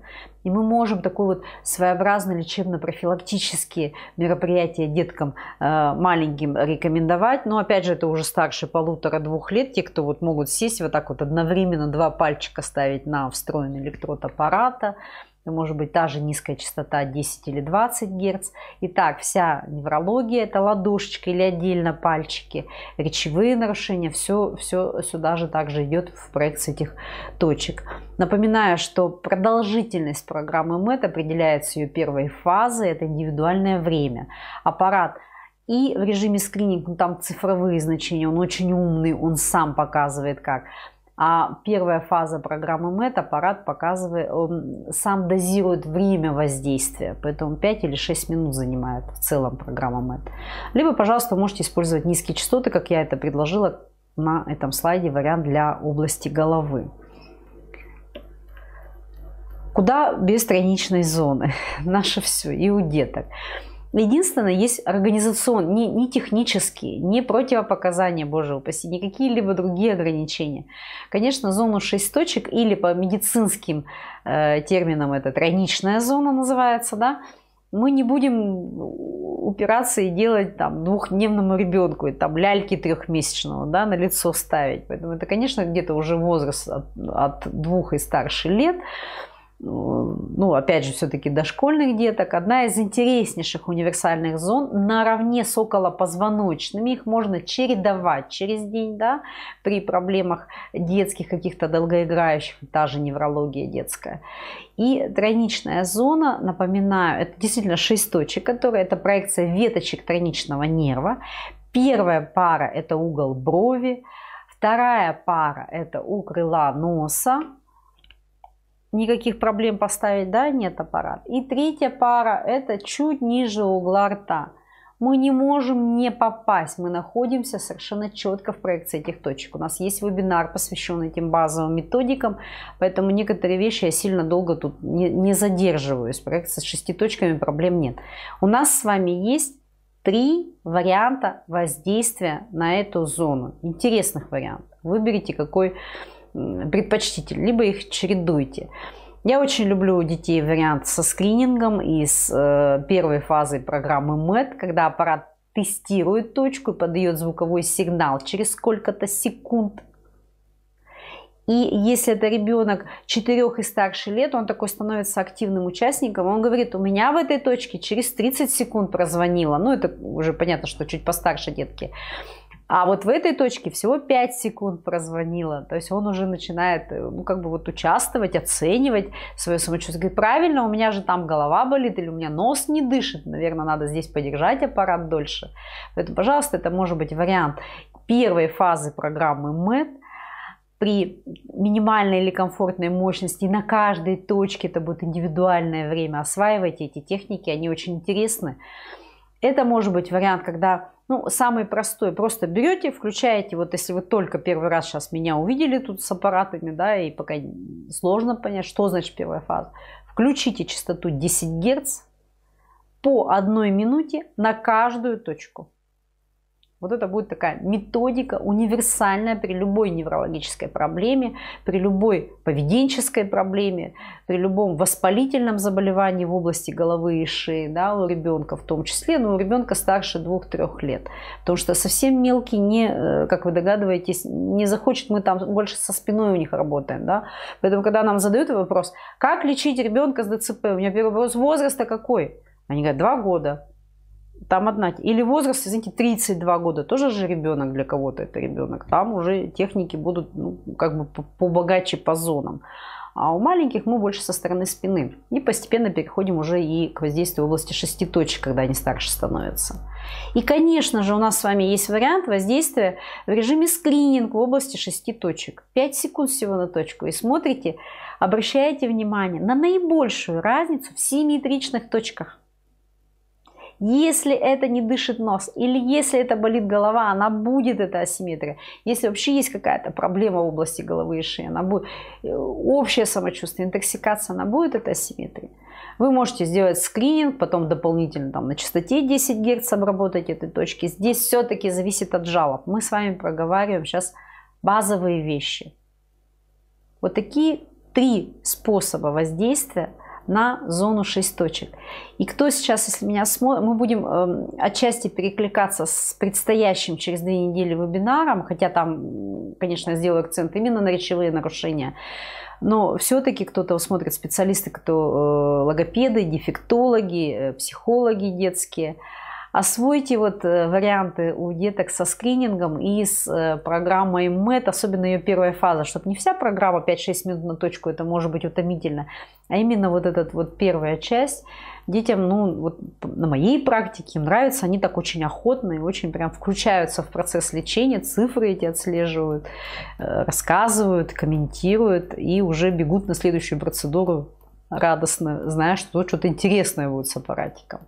И мы можем такой вот своеобразный лечебно-профилактические мероприятия деткам э, маленьким рекомендовать. Но опять же, это уже старше полутора-двух лет. Те, кто вот могут сесть вот так вот одновременно два пальчика ставить на встроенный электрод аппарата, может быть та же низкая частота 10 или 20 Гц. Итак, вся неврология, это ладошечка или отдельно пальчики, речевые нарушения, все, все сюда же также идет в проект с этих точек. Напоминаю, что продолжительность программы МЭТ определяется ее первой фазой, это индивидуальное время. Аппарат и в режиме скрининга, ну, там цифровые значения, он очень умный, он сам показывает как. А первая фаза программы МЭТ аппарат показывает, эм, сам дозирует время воздействия, поэтому 5 или 6 минут занимает в целом программа МЭТ. Либо, пожалуйста, можете использовать низкие частоты, как я это предложила на этом слайде, вариант для области головы. Куда без страничной зоны? Наше все, и у деток. Единственное, есть организационные, не, не технические, не противопоказания, боже упаси, не какие-либо другие ограничения. Конечно, зону 6 точек или по медицинским э, терминам это тройничная зона называется, да, мы не будем упираться и делать там двухдневному ребенку и там ляльки трехмесячного да, на лицо ставить. Поэтому это, конечно, где-то уже возраст от, от двух и старше лет ну, опять же, все-таки дошкольных деток, одна из интереснейших универсальных зон наравне с околопозвоночными. Их можно чередовать через день, да, при проблемах детских каких-то долгоиграющих, та же неврология детская. И тройничная зона, напоминаю, это действительно шесть точек, которые это проекция веточек тройничного нерва. Первая пара – это угол брови, вторая пара – это у крыла носа, никаких проблем поставить, да, нет аппарат. И третья пара это чуть ниже угла рта. Мы не можем не попасть, мы находимся совершенно четко в проекции этих точек. У нас есть вебинар, посвященный этим базовым методикам, поэтому некоторые вещи я сильно долго тут не, не задерживаюсь. Проекция с шести точками проблем нет. У нас с вами есть три варианта воздействия на эту зону, интересных вариантов. Выберите, какой предпочтитель, либо их чередуйте. Я очень люблю детей вариант со скринингом из э, первой фазы программы МЭД, когда аппарат тестирует точку и подает звуковой сигнал через сколько-то секунд. И если это ребенок 4 и старше лет, он такой становится активным участником, он говорит, у меня в этой точке через 30 секунд прозвонило. Ну, это уже понятно, что чуть постарше детки. А вот в этой точке всего 5 секунд прозвонила. То есть он уже начинает, э, ну, как бы вот участвовать, оценивать свое самочувствие. Говорит, правильно, у меня же там голова болит или у меня нос не дышит. Наверное, надо здесь подержать аппарат дольше. Поэтому, пожалуйста, это может быть вариант первой фазы программы МЭД при минимальной или комфортной мощности на каждой точке это будет индивидуальное время. Осваивайте эти техники, они очень интересны. Это может быть вариант, когда ну, самый простой. Просто берете, включаете, вот если вы только первый раз сейчас меня увидели тут с аппаратами, да, и пока сложно понять, что значит первая фаза. Включите частоту 10 Гц по одной минуте на каждую точку. Вот это будет такая методика универсальная при любой неврологической проблеме, при любой поведенческой проблеме, при любом воспалительном заболевании в области головы и шеи, да, у ребенка в том числе, но у ребенка старше 2-3 лет. Потому что совсем мелкий, не, э, как вы догадываетесь, не захочет, мы там больше со спиной у них работаем. Да? Поэтому, когда нам задают вопрос, как лечить ребенка с ДЦП, у меня первый вопрос, возраста какой? Они говорят, 2 года там одна. Или возраст, извините, 32 года, тоже же ребенок для кого-то это ребенок. Там уже техники будут ну, как бы побогаче по зонам. А у маленьких мы больше со стороны спины. И постепенно переходим уже и к воздействию в области шести точек, когда они старше становятся. И, конечно же, у нас с вами есть вариант воздействия в режиме скрининг в области шести точек. 5 секунд всего на точку. И смотрите, обращайте внимание на наибольшую разницу в симметричных точках. Если это не дышит нос или если это болит голова, она будет, эта асимметрия. Если вообще есть какая-то проблема в области головы и шеи, она будет, э, общее самочувствие, интоксикация, она будет, эта асимметрия. Вы можете сделать скрининг, потом дополнительно там, на частоте 10 Гц обработать этой точки. Здесь все-таки зависит от жалоб. Мы с вами проговариваем сейчас базовые вещи. Вот такие три способа воздействия – на зону 6 точек. И кто сейчас, если меня смотрит, мы будем эм, отчасти перекликаться с предстоящим через две недели вебинаром, хотя там, конечно, я сделаю акцент именно на речевые нарушения. Но все-таки кто-то смотрит специалисты, кто э, логопеды, дефектологи, э, психологи детские – Освойте вот э, варианты у деток со скринингом и с э, программой МЭТ, особенно ее первая фаза, чтобы не вся программа 5-6 минут на точку, это может быть утомительно, а именно вот эта вот первая часть. Детям, ну, вот на моей практике им нравится, они так очень охотно и очень прям включаются в процесс лечения, цифры эти отслеживают, э, рассказывают, комментируют и уже бегут на следующую процедуру радостно, зная, что тут что-то интересное будет с аппаратиком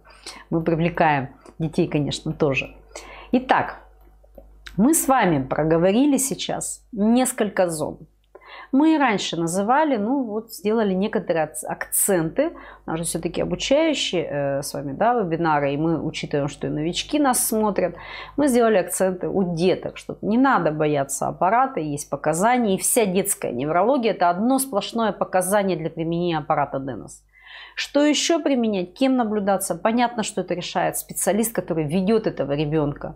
мы привлекаем детей, конечно, тоже. Итак, мы с вами проговорили сейчас несколько зон. Мы раньше называли, ну вот сделали некоторые акценты, у нас же все-таки обучающие э, с вами, да, вебинары, и мы учитываем, что и новички нас смотрят, мы сделали акценты у деток, что не надо бояться аппарата, есть показания, и вся детская неврология это одно сплошное показание для применения аппарата Денос. Что еще применять? Кем наблюдаться? Понятно, что это решает специалист, который ведет этого ребенка.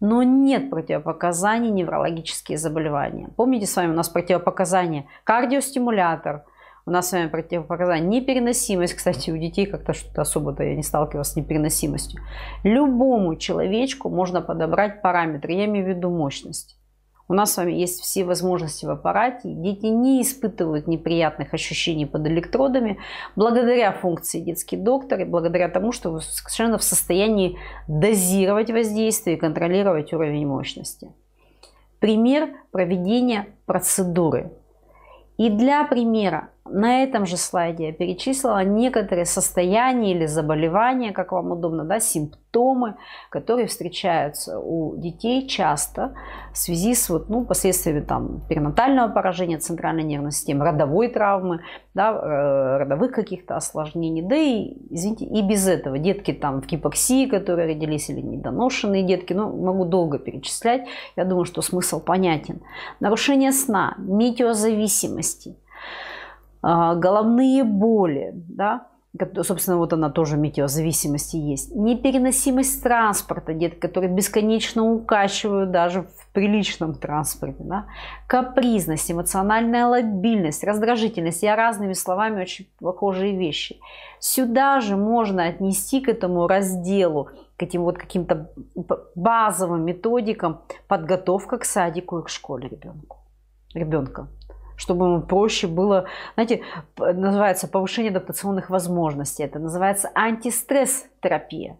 Но нет противопоказаний неврологические заболевания. Помните, с вами у нас противопоказания кардиостимулятор – у нас с вами противопоказания. Непереносимость, кстати, у детей как-то что-то особо-то я не сталкивалась с непереносимостью. Любому человечку можно подобрать параметры, я имею в виду мощность. У нас с вами есть все возможности в аппарате. Дети не испытывают неприятных ощущений под электродами благодаря функции детский доктор и благодаря тому, что вы совершенно в состоянии дозировать воздействие и контролировать уровень мощности. Пример проведения процедуры. И для примера на этом же слайде я перечислила некоторые состояния или заболевания, как вам удобно, да, симптомы, которые встречаются у детей часто в связи с вот, ну, последствиями там, перинатального поражения центральной нервной системы, родовой травмы, да, э, родовых каких-то осложнений. Да и, извините, и без этого детки там в гипоксии, которые родились, или недоношенные детки, ну, могу долго перечислять. Я думаю, что смысл понятен. Нарушение сна, метеозависимости – а, головные боли, да, собственно, вот она тоже метеозависимости есть, непереносимость транспорта, деток, которые бесконечно укачивают даже в приличном транспорте, да? капризность, эмоциональная лобильность, раздражительность, я разными словами очень похожие вещи. Сюда же можно отнести к этому разделу, к этим вот каким-то базовым методикам подготовка к садику и к школе ребенку. ребенка чтобы ему проще было, знаете, называется повышение адаптационных возможностей, это называется антистресс-терапия.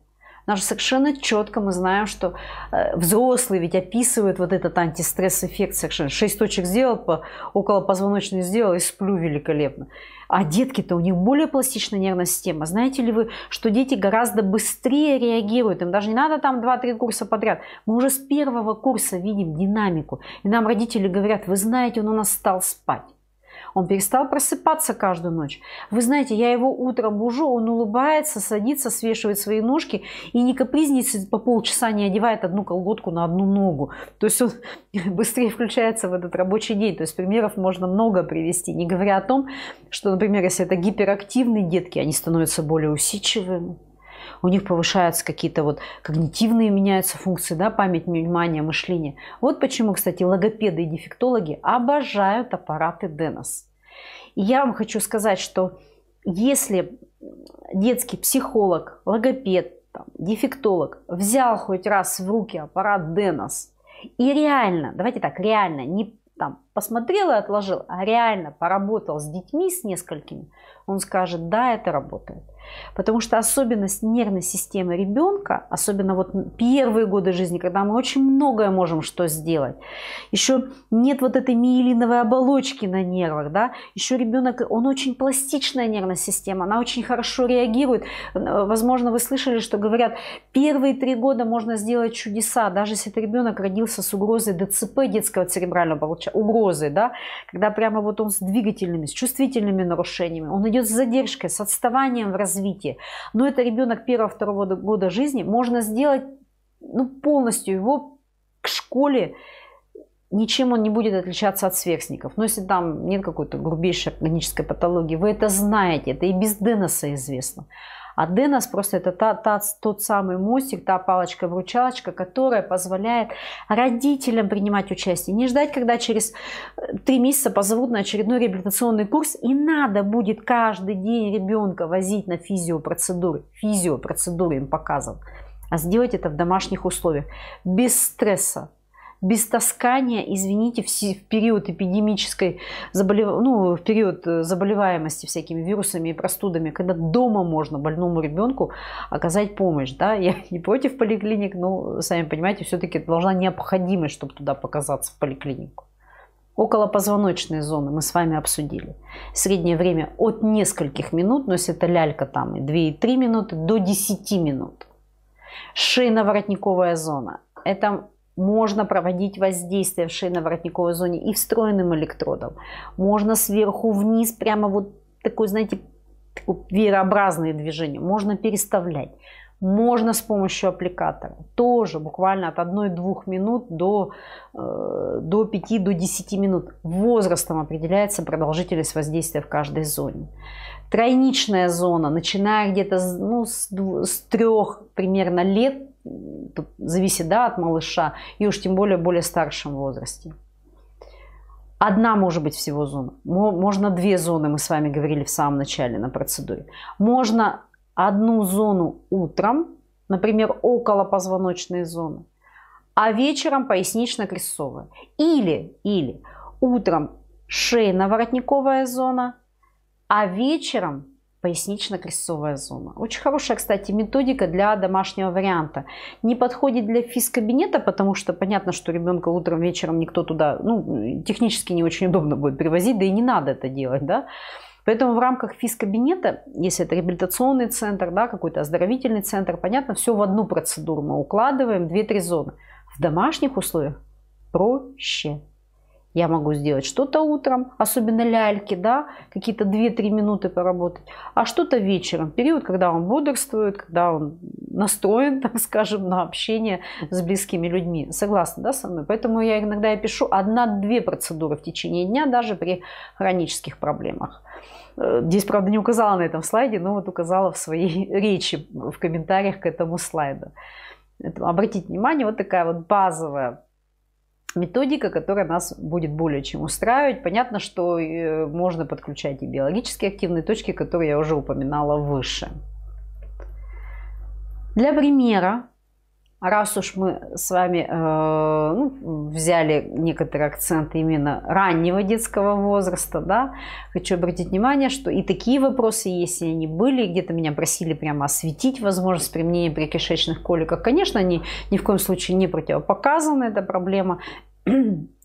Даже совершенно четко мы знаем, что э, взрослые ведь описывают вот этот антистресс-эффект совершенно. Шесть точек сделал, по, около позвоночной сделал и сплю великолепно. А детки-то у них более пластичная нервная система. Знаете ли вы, что дети гораздо быстрее реагируют? Им даже не надо там 2-3 курса подряд. Мы уже с первого курса видим динамику. И нам родители говорят, вы знаете, он у нас стал спать. Он перестал просыпаться каждую ночь. Вы знаете, я его утром бужу, он улыбается, садится, свешивает свои ножки и не капризничает по полчаса, не одевает одну колготку на одну ногу. То есть он быстрее включается в этот рабочий день. То есть примеров можно много привести, не говоря о том, что, например, если это гиперактивные детки, они становятся более усидчивыми, у них повышаются какие-то вот когнитивные меняются функции, да, память, внимание, мышление. Вот почему, кстати, логопеды и дефектологи обожают аппараты Денос. И я вам хочу сказать, что если детский психолог, логопед, там, дефектолог взял хоть раз в руки аппарат Денос и реально, давайте так, реально, не там посмотрел и отложил, а реально поработал с детьми, с несколькими, он скажет, да, это работает. Потому что особенность нервной системы ребенка, особенно вот первые годы жизни, когда мы очень многое можем что сделать, еще нет вот этой миелиновой оболочки на нервах, да, еще ребенок, он очень пластичная нервная система, она очень хорошо реагирует. Э, возможно, вы слышали, что говорят, первые три года можно сделать чудеса, даже если этот ребенок родился с угрозой ДЦП, детского церебрального получа, угрозы, да, когда прямо вот он с двигательными, с чувствительными нарушениями, он идет с задержкой, с отставанием в развитии, развитие. Но это ребенок первого-второго года жизни. Можно сделать ну, полностью его к школе, ничем он не будет отличаться от сверстников. Но если там нет какой-то грубейшей органической патологии, вы это знаете, это и без Деноса известно. А Денос просто это та, та, тот самый мостик, та палочка-вручалочка, которая позволяет родителям принимать участие. Не ждать, когда через э, три месяца позовут на очередной реабилитационный курс, и надо будет каждый день ребенка возить на физиопроцедуры. Физиопроцедуры им показан. А сделать это в домашних условиях, без стресса, без таскания, извините, в период эпидемической заболев... ну, в период э, заболеваемости всякими вирусами и простудами, когда дома можно больному ребенку оказать помощь. Да? Я не против поликлиник, но, сами понимаете, все-таки должна необходимость, чтобы туда показаться в поликлинику. Около позвоночной зоны мы с вами обсудили. Среднее время от нескольких минут, но если это лялька там и 2 и 3 минуты, до 10 минут. Шейно-воротниковая зона. Это можно проводить воздействие в шейно-воротниковой зоне и встроенным электродом. Можно сверху вниз, прямо вот такой, знаете, такое веерообразные движения. Можно переставлять. Можно с помощью аппликатора. Тоже буквально от 1-2 минут до, э, до 5-10 до 10 минут. Возрастом определяется продолжительность воздействия в каждой зоне. Тройничная зона, начиная где-то ну, с, с 3 примерно лет зависит да, от малыша, и уж тем более в более старшем возрасте. Одна может быть всего зона. Можно две зоны, мы с вами говорили в самом начале на процедуре. Можно одну зону утром, например, около позвоночной зоны, а вечером пояснично-крестцовая. Или, или утром шейно-воротниковая зона, а вечером пояснично-крестцовая зона. Очень хорошая, кстати, методика для домашнего варианта. Не подходит для физкабинета, потому что понятно, что ребенка утром, вечером никто туда, ну, технически не очень удобно будет привозить, да и не надо это делать, да. Поэтому в рамках физкабинета, если это реабилитационный центр, да, какой-то оздоровительный центр, понятно, все в одну процедуру мы укладываем, 2-3 зоны. В домашних условиях проще. Я могу сделать что-то утром, особенно ляльки, да, какие-то 2-3 минуты поработать, а что-то вечером, период, когда он бодрствует, когда он настроен, так скажем, на общение с близкими людьми. Согласна, да, со мной? Поэтому я иногда я пишу одна-две процедуры в течение дня, даже при хронических проблемах. Э, здесь, правда, не указала на этом слайде, но вот указала в своей речи в комментариях к этому слайду. Обратите внимание, вот такая вот базовая методика, которая нас будет более чем устраивать. Понятно, что э, можно подключать и биологически активные точки, которые я уже упоминала выше. Для примера раз уж мы с вами э, ну, взяли некоторые акценты именно раннего детского возраста, да, хочу обратить внимание, что и такие вопросы, если они были, где-то меня просили прямо осветить возможность применения при кишечных коликах. Конечно, они ни в коем случае не противопоказаны, это проблема,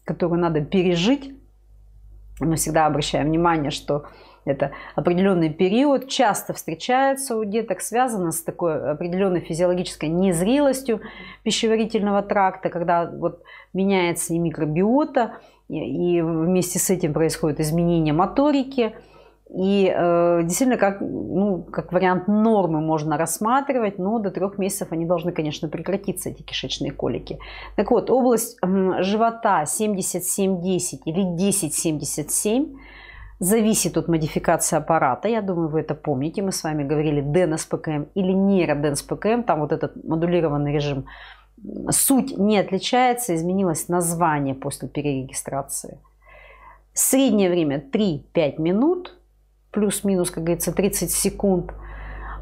которую надо пережить. Мы всегда обращаем внимание, что это определенный период, часто встречается у деток, связано с такой определенной физиологической незрелостью пищеварительного тракта, когда вот меняется и микробиота, и, вместе с этим происходит изменение моторики. И э, действительно, как, ну, как вариант нормы можно рассматривать, но до трех месяцев они должны, конечно, прекратиться, эти кишечные колики. Так вот, область э, живота 77-10 или 10-77 Зависит от модификации аппарата. Я думаю, вы это помните. Мы с вами говорили DNS PKM эм или нейроденс PKM. Эм. Там вот этот модулированный режим. Суть не отличается. Изменилось название после перерегистрации. Среднее время 3-5 минут. Плюс-минус, как говорится, 30 секунд –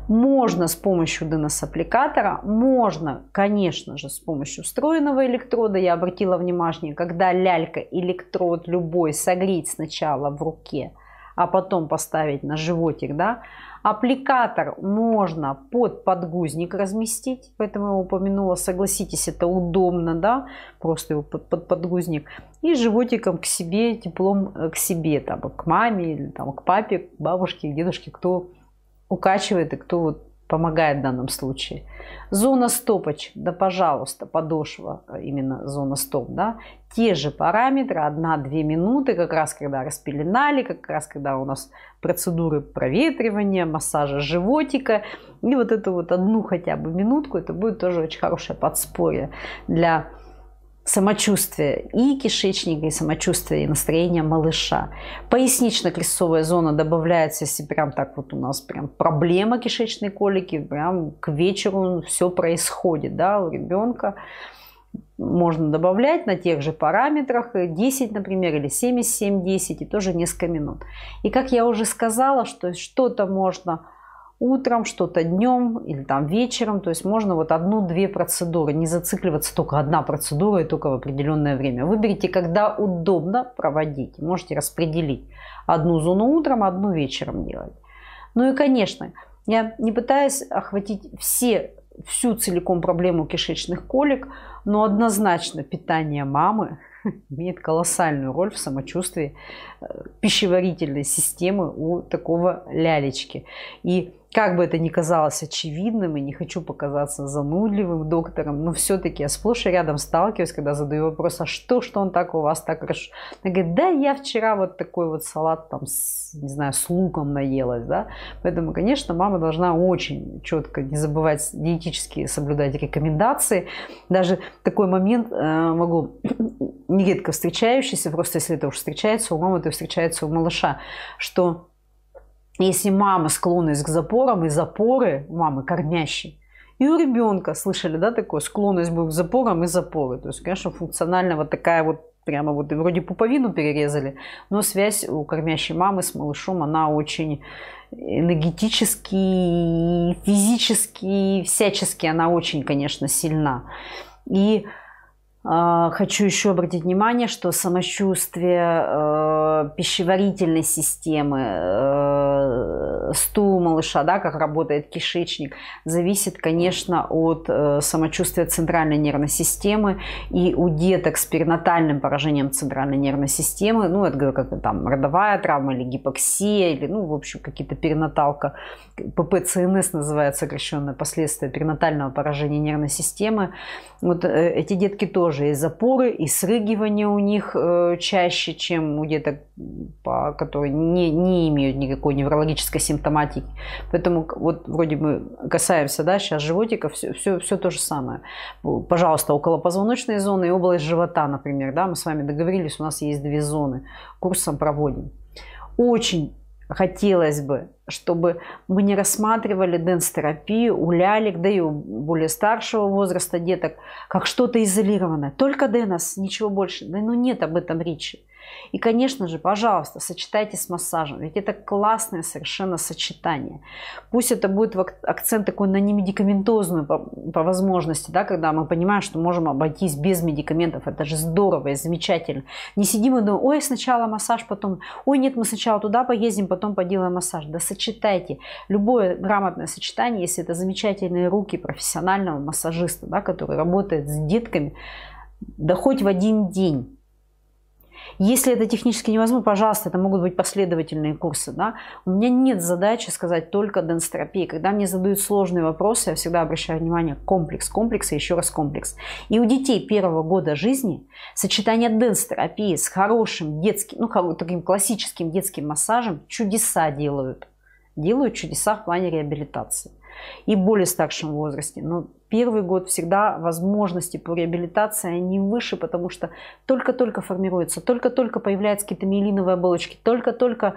можно с помощью денос-аппликатора, можно, конечно же, с помощью встроенного электрода. Я обратила внимание, когда лялька электрод любой согреть сначала в руке, а потом поставить на животик, да, Аппликатор можно под подгузник разместить, поэтому я упомянула, согласитесь, это удобно, да, просто его под, под подгузник. И животиком к себе, теплом э, к себе, там, к маме, или, там, к папе, к бабушке, к дедушке, кто укачивает и кто вот помогает в данном случае. Зона стопочек, да пожалуйста, подошва, э, именно зона стоп, да, те же параметры, 1-2 минуты, как раз когда распеленали, как раз когда у нас процедуры проветривания, массажа животика, и вот эту вот одну хотя бы минутку, это будет тоже очень хорошее подспорье для самочувствие и кишечника, и самочувствие, и настроение малыша. Пояснично-крестцовая зона добавляется, если прям так вот у нас прям проблема кишечной колики, прям к вечеру все происходит, да, у ребенка можно добавлять на тех же параметрах 10, э, например, или 77, 10, и тоже несколько минут. И как я уже сказала, что что-то можно утром, что-то днем или там вечером. То есть можно вот одну-две процедуры, не зацикливаться только одна процедура и только в определенное время. Выберите, когда удобно проводить. Можете распределить одну зону утром, а одну вечером делать. Ну и, конечно, я не пытаюсь охватить все, всю целиком проблему кишечных колик, но однозначно питание мамы имеет колоссальную роль в самочувствии э, пищеварительной системы у такого лялечки. И как бы это ни казалось очевидным, и не хочу показаться занудливым доктором, но все-таки я сплошь и рядом сталкиваюсь, когда задаю вопрос, а что, что он так у вас так хорошо? Она говорит, да, я вчера вот такой вот салат там, с, не знаю, с луком наелась, да. Поэтому, конечно, мама должна очень четко не забывать диетически соблюдать рекомендации. Даже такой момент э, могу нередко встречающийся, просто если это уж встречается у мамы, то встречается у малыша, что если мама склонность к запорам и запоры мамы кормящей, и у ребенка, слышали, да, такое, склонность будет к запорам и запоры. То есть, конечно, функционально вот такая вот прямо вот вроде пуповину перерезали, но связь у кормящей мамы с малышом, она очень энергетически, физически, всячески, она очень, конечно, сильна. И а, хочу еще обратить внимание, что самочувствие э, пищеварительной системы, э, стул малыша, да, как работает кишечник, зависит, конечно, от э, самочувствия центральной нервной системы. И у деток с перинатальным поражением центральной нервной системы, ну, это как там родовая травма или гипоксия, или, ну, в общем, какие-то перинаталка, ППЦНС называется сокращенное последствия перинатального поражения нервной системы. Вот эти детки тоже тоже и запоры, и срыгивание у них э, чаще, чем у деток, которые не, не имеют никакой неврологической симптоматики. Поэтому вот вроде бы касаемся, да, сейчас животика, все, все, все то же самое. Пожалуйста, около позвоночной зоны и область живота, например, да, мы с вами договорились, у нас есть две зоны, курсом проводим. Очень хотелось бы, чтобы мы не рассматривали денс-терапию у лялек, да и у более старшего возраста деток, как что-то изолированное. Только денос, ничего больше. Да ну нет об этом речи. И, конечно же, пожалуйста, сочетайте с массажем, ведь это классное совершенно сочетание. Пусть это будет акцент такой на немедикаментозную по, по возможности, да, когда мы понимаем, что можем обойтись без медикаментов, это же здорово и замечательно. Не сидим и думаем, ой, сначала массаж, потом, ой, нет, мы сначала туда поездим, потом поделаем массаж. Да сочетайте. Любое грамотное сочетание, если это замечательные руки профессионального массажиста, да, который работает с детками, да хоть в один день если это технически невозможно, пожалуйста, это могут быть последовательные курсы. Да? У меня нет задачи сказать только денстеропии. Когда мне задают сложные вопросы, я всегда обращаю внимание комплекс, комплекс и еще раз комплекс. И у детей первого года жизни сочетание денстеропии с хорошим детским, ну, таким классическим детским массажем чудеса делают. Делают чудеса в плане реабилитации. И более старшем возрасте. Но первый год всегда возможности по реабилитации они выше, потому что только-только формируется, только-только появляются какие-то миелиновые оболочки, только-только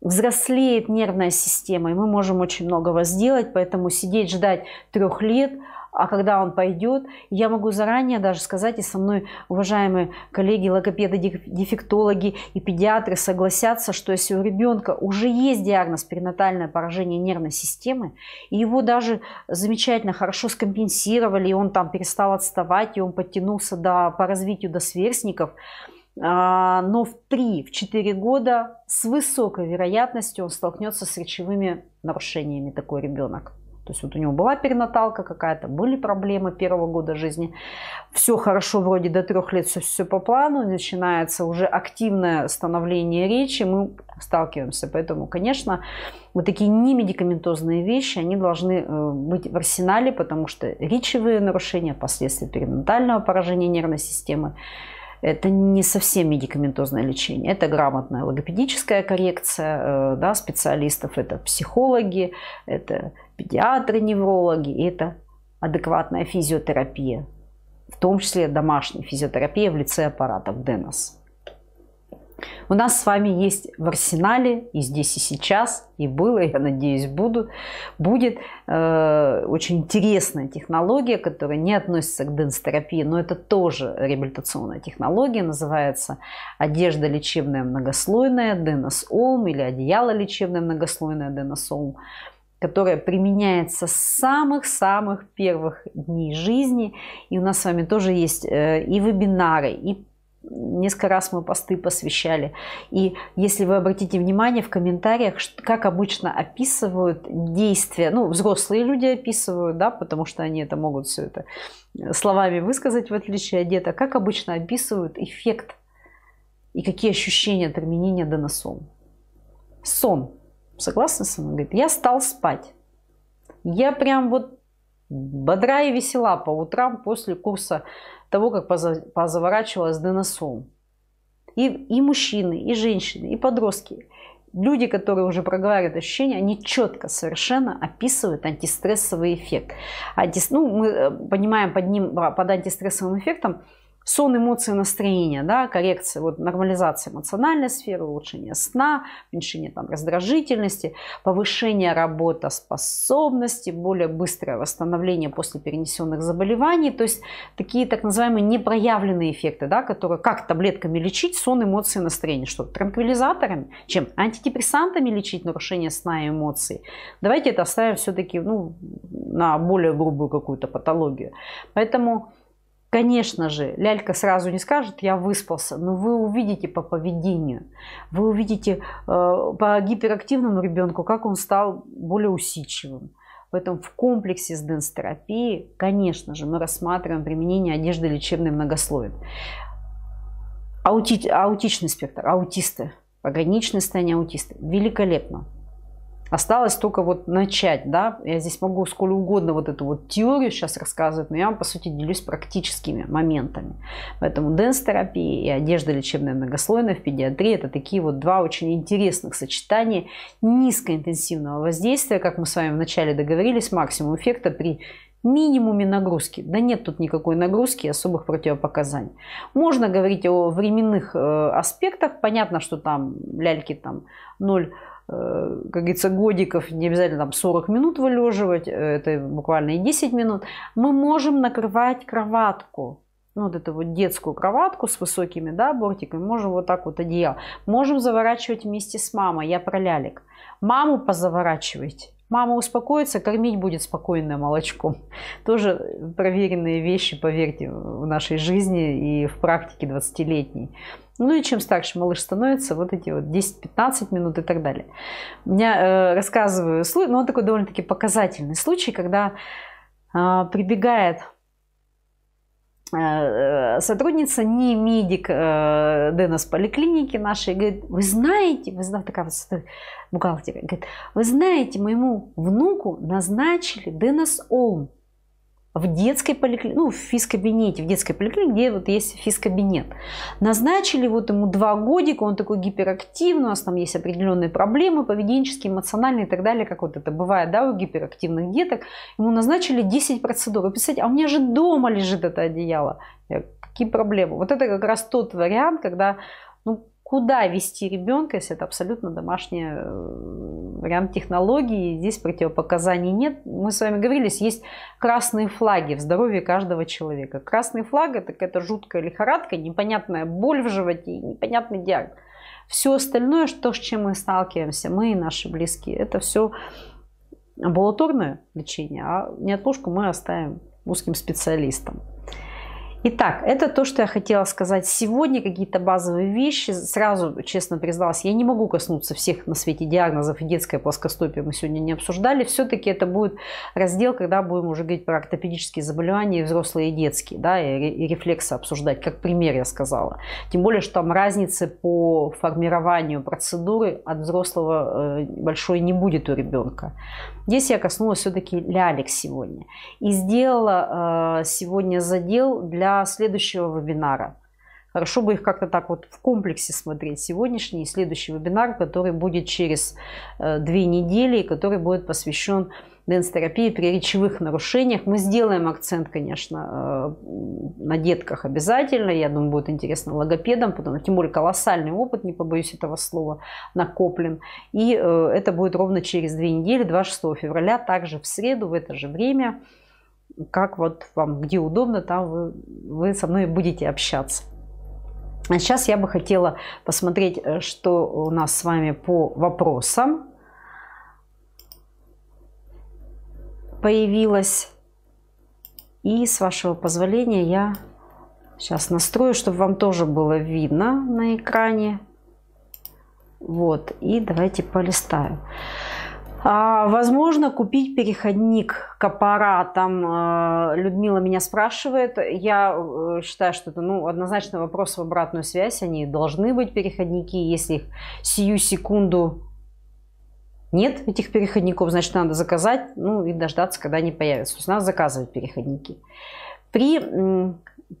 взрослеет нервная система, и мы можем очень многого сделать, поэтому сидеть, ждать трех лет – а когда он пойдет, я могу заранее даже сказать, и со мной уважаемые коллеги, логопеды, дефектологи и педиатры согласятся, что если у ребенка уже есть диагноз перинатальное поражение нервной системы, и его даже замечательно хорошо скомпенсировали, и он там перестал отставать, и он подтянулся до, по развитию до сверстников, а, но в 3-4 в года с высокой вероятностью он столкнется с речевыми нарушениями такой ребенок. То есть вот у него была перинаталка какая-то, были проблемы первого года жизни. Все хорошо вроде до трех лет, все, все по плану. Начинается уже активное становление речи, мы сталкиваемся. Поэтому, конечно, вот такие немедикаментозные вещи, они должны э, быть в арсенале, потому что речевые нарушения, последствия перинатального поражения нервной системы, это не совсем медикаментозное лечение, это грамотная логопедическая коррекция э, да, специалистов, это психологи, это педиатры, неврологи, это адекватная физиотерапия, в том числе домашняя физиотерапия в лице аппаратов Денос. У нас с вами есть в арсенале и здесь и сейчас, и было, я надеюсь, буду, будет э, очень интересная технология, которая не относится к денстерапии, но это тоже реабилитационная технология, называется одежда лечебная многослойная, деносолм или одеяло лечебное многослойное деносолм которая применяется с самых-самых первых дней жизни. И у нас с вами тоже есть э, и вебинары, и несколько раз мы посты посвящали. И если вы обратите внимание в комментариях, как обычно описывают действия, ну, взрослые люди описывают, да, потому что они это могут все это э, словами высказать, в отличие от деток, как обычно описывают эффект и какие ощущения от применения доносом. Сон Согласна со мной? Говорит, я стал спать. Я прям вот бодра и весела по утрам после курса того, как позаворачивалась деносом. И, и мужчины, и женщины, и подростки. Люди, которые уже проговаривают ощущения, они четко совершенно описывают антистрессовый эффект. Анти, ну, мы э, понимаем под, ним, а, под антистрессовым эффектом сон, эмоции, настроение, да, коррекция, вот нормализация эмоциональной сферы, улучшение сна, уменьшение там, раздражительности, повышение работоспособности, более быстрое восстановление после перенесенных заболеваний. То есть такие так называемые непроявленные эффекты, да, которые как таблетками лечить сон, эмоции, настроение. Что, транквилизаторами? Чем? Антидепрессантами лечить нарушение сна и эмоций? Давайте это оставим все-таки ну, на более грубую какую-то патологию. Поэтому Конечно же, лялька сразу не скажет, я выспался, но вы увидите по поведению, вы увидите э, по гиперактивному ребенку, как он стал более усидчивым. Поэтому в комплексе с денстерапией, конечно же, мы рассматриваем применение одежды лечебной многослойной. Аути... Аутичный спектр, аутисты, пограничное состояние аутиста. Великолепно. Осталось только вот начать, да. Я здесь могу сколь угодно вот эту вот теорию сейчас рассказывать, но я вам, по сути, делюсь практическими моментами. Поэтому денс-терапия и одежда лечебная многослойная в педиатрии – это такие вот два очень интересных сочетания низкоинтенсивного воздействия, как мы с вами вначале договорились, максимум эффекта при минимуме нагрузки. Да нет тут никакой нагрузки, особых противопоказаний. Можно говорить о временных э, аспектах. Понятно, что там ляльки там 0 Э, как говорится, годиков, не обязательно там 40 минут вылеживать, э, это буквально и 10 минут, мы можем накрывать кроватку. Ну, вот эту вот детскую кроватку с высокими да, бортиками, можем вот так вот одеяло. Можем заворачивать вместе с мамой, я про лялик. Маму позаворачивать. Мама успокоится, кормить будет спокойное молочко. Тоже проверенные вещи, поверьте, в нашей жизни и в практике 20-летней. Ну и чем старше малыш становится, вот эти вот 10-15 минут и так далее. Меня э, рассказываю, ну он такой довольно-таки показательный случай, когда э, прибегает Э, сотрудница, не медик э, Денос поликлиники нашей, говорит, вы знаете, вы знаете, такая вот бухгалтер, говорит, вы знаете, моему внуку назначили Денос Оум в детской поликлинике, ну, в физкабинете, в детской поликлинике, где вот есть физкабинет. Назначили вот ему два годика, он такой гиперактивный, у нас там есть определенные проблемы поведенческие, эмоциональные и так далее, как вот это бывает, да, у гиперактивных деток. Ему назначили 10 процедур. И а у меня же дома лежит это одеяло. Я, какие проблемы? Вот это как раз тот вариант, когда ну, куда вести ребенка, если это абсолютно домашний э, вариант технологии, здесь противопоказаний нет. Мы с вами говорили, есть красные флаги в здоровье каждого человека. Красный флаг – это какая-то жуткая лихорадка, непонятная боль в животе, непонятный диагноз. Все остальное, что, с чем мы сталкиваемся, мы и наши близкие, это все амбулаторное лечение, а неотложку мы оставим узким специалистам. Итак, это то, что я хотела сказать сегодня, какие-то базовые вещи. Сразу, честно призналась, я не могу коснуться всех на свете диагнозов и детское плоскостопие мы сегодня не обсуждали. Все-таки это будет раздел, когда будем уже говорить про ортопедические заболевания, взрослые и детские, да, и, и рефлексы обсуждать, как пример я сказала. Тем более, что там разницы по формированию процедуры от взрослого э, большой не будет у ребенка. Здесь я коснулась все-таки лялек сегодня. И сделала э, сегодня задел для следующего вебинара. Хорошо бы их как-то так вот в комплексе смотреть. Сегодняшний и следующий вебинар, который будет через э, две недели, который будет посвящен денс-терапии при речевых нарушениях. Мы сделаем акцент, конечно, э, на детках обязательно. Я думаю, будет интересно логопедам, потому тем более колоссальный опыт, не побоюсь этого слова, накоплен. И э, это будет ровно через две недели, 26 февраля, также в среду, в это же время. Как вот вам, где удобно, там вы, вы со мной будете общаться. А сейчас я бы хотела посмотреть, э, что у нас с вами по вопросам. появилась. И с вашего позволения я сейчас настрою, чтобы вам тоже было видно на экране. Вот, и давайте полистаю. А, возможно, купить переходник к аппаратам. А, Людмила меня спрашивает. Я э, считаю, что это ну, однозначно вопрос в обратную связь. Они должны быть переходники, если их сию секунду нет этих переходников, значит, надо заказать, ну, и дождаться, когда они появятся. То есть надо заказывать переходники. При,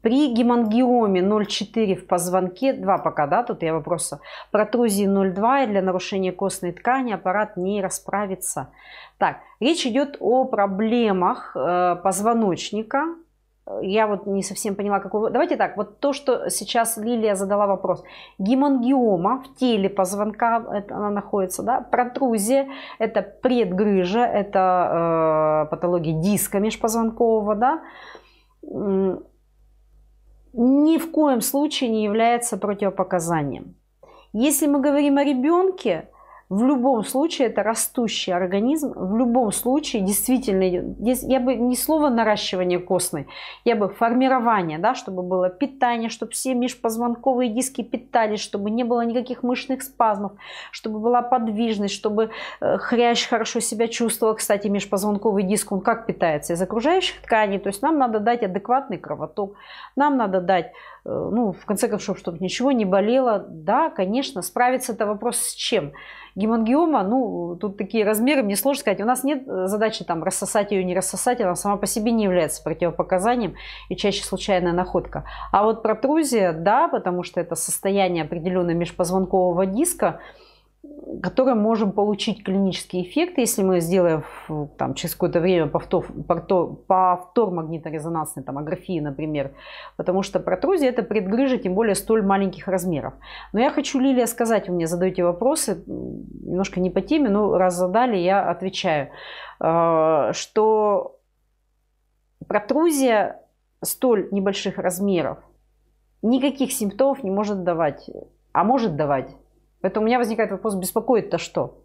при гемангиоме 0,4 в позвонке, 2 пока, да, тут я вопроса, протрузии 0,2 для нарушения костной ткани аппарат не расправится. Так, речь идет о проблемах э, позвоночника, я вот не совсем поняла, какой. Давайте так, вот то, что сейчас Лилия задала вопрос. Гемангиома в теле позвонка, это она находится, да? Протрузия, это предгрыжа, это э, патология диска межпозвонкового, да? Ни в коем случае не является противопоказанием. Если мы говорим о ребенке, в любом случае это растущий организм, в любом случае действительно, я бы не слово наращивание костной, я бы формирование, да, чтобы было питание, чтобы все межпозвонковые диски питались, чтобы не было никаких мышечных спазмов, чтобы была подвижность, чтобы э, хрящ хорошо себя чувствовал. Кстати, межпозвонковый диск, он как питается? Из окружающих тканей, то есть нам надо дать адекватный кровоток, нам надо дать э, ну, в конце концов, чтобы ничего не болело, да, конечно, справиться это вопрос с чем? Гемангиома, ну, тут такие размеры, мне сложно сказать. У нас нет э, задачи там рассосать ее, не рассосать, она сама по себе не является противопоказанием и чаще случайная находка. А вот протрузия, да, потому что это состояние определенного межпозвонкового диска, которые можем получить клинический эффект, если мы сделаем там, через какое-то время повтор, повтор, повтор магниторезонансной томографии, например, потому что протрузия – это предгрыжа, тем более столь маленьких размеров. Но я хочу, Лилия, сказать, вы мне задаете вопросы, немножко не по теме, но раз задали, я отвечаю, а, что протрузия столь небольших размеров никаких симптомов не может давать, а может давать Поэтому у меня возникает вопрос, беспокоит-то что?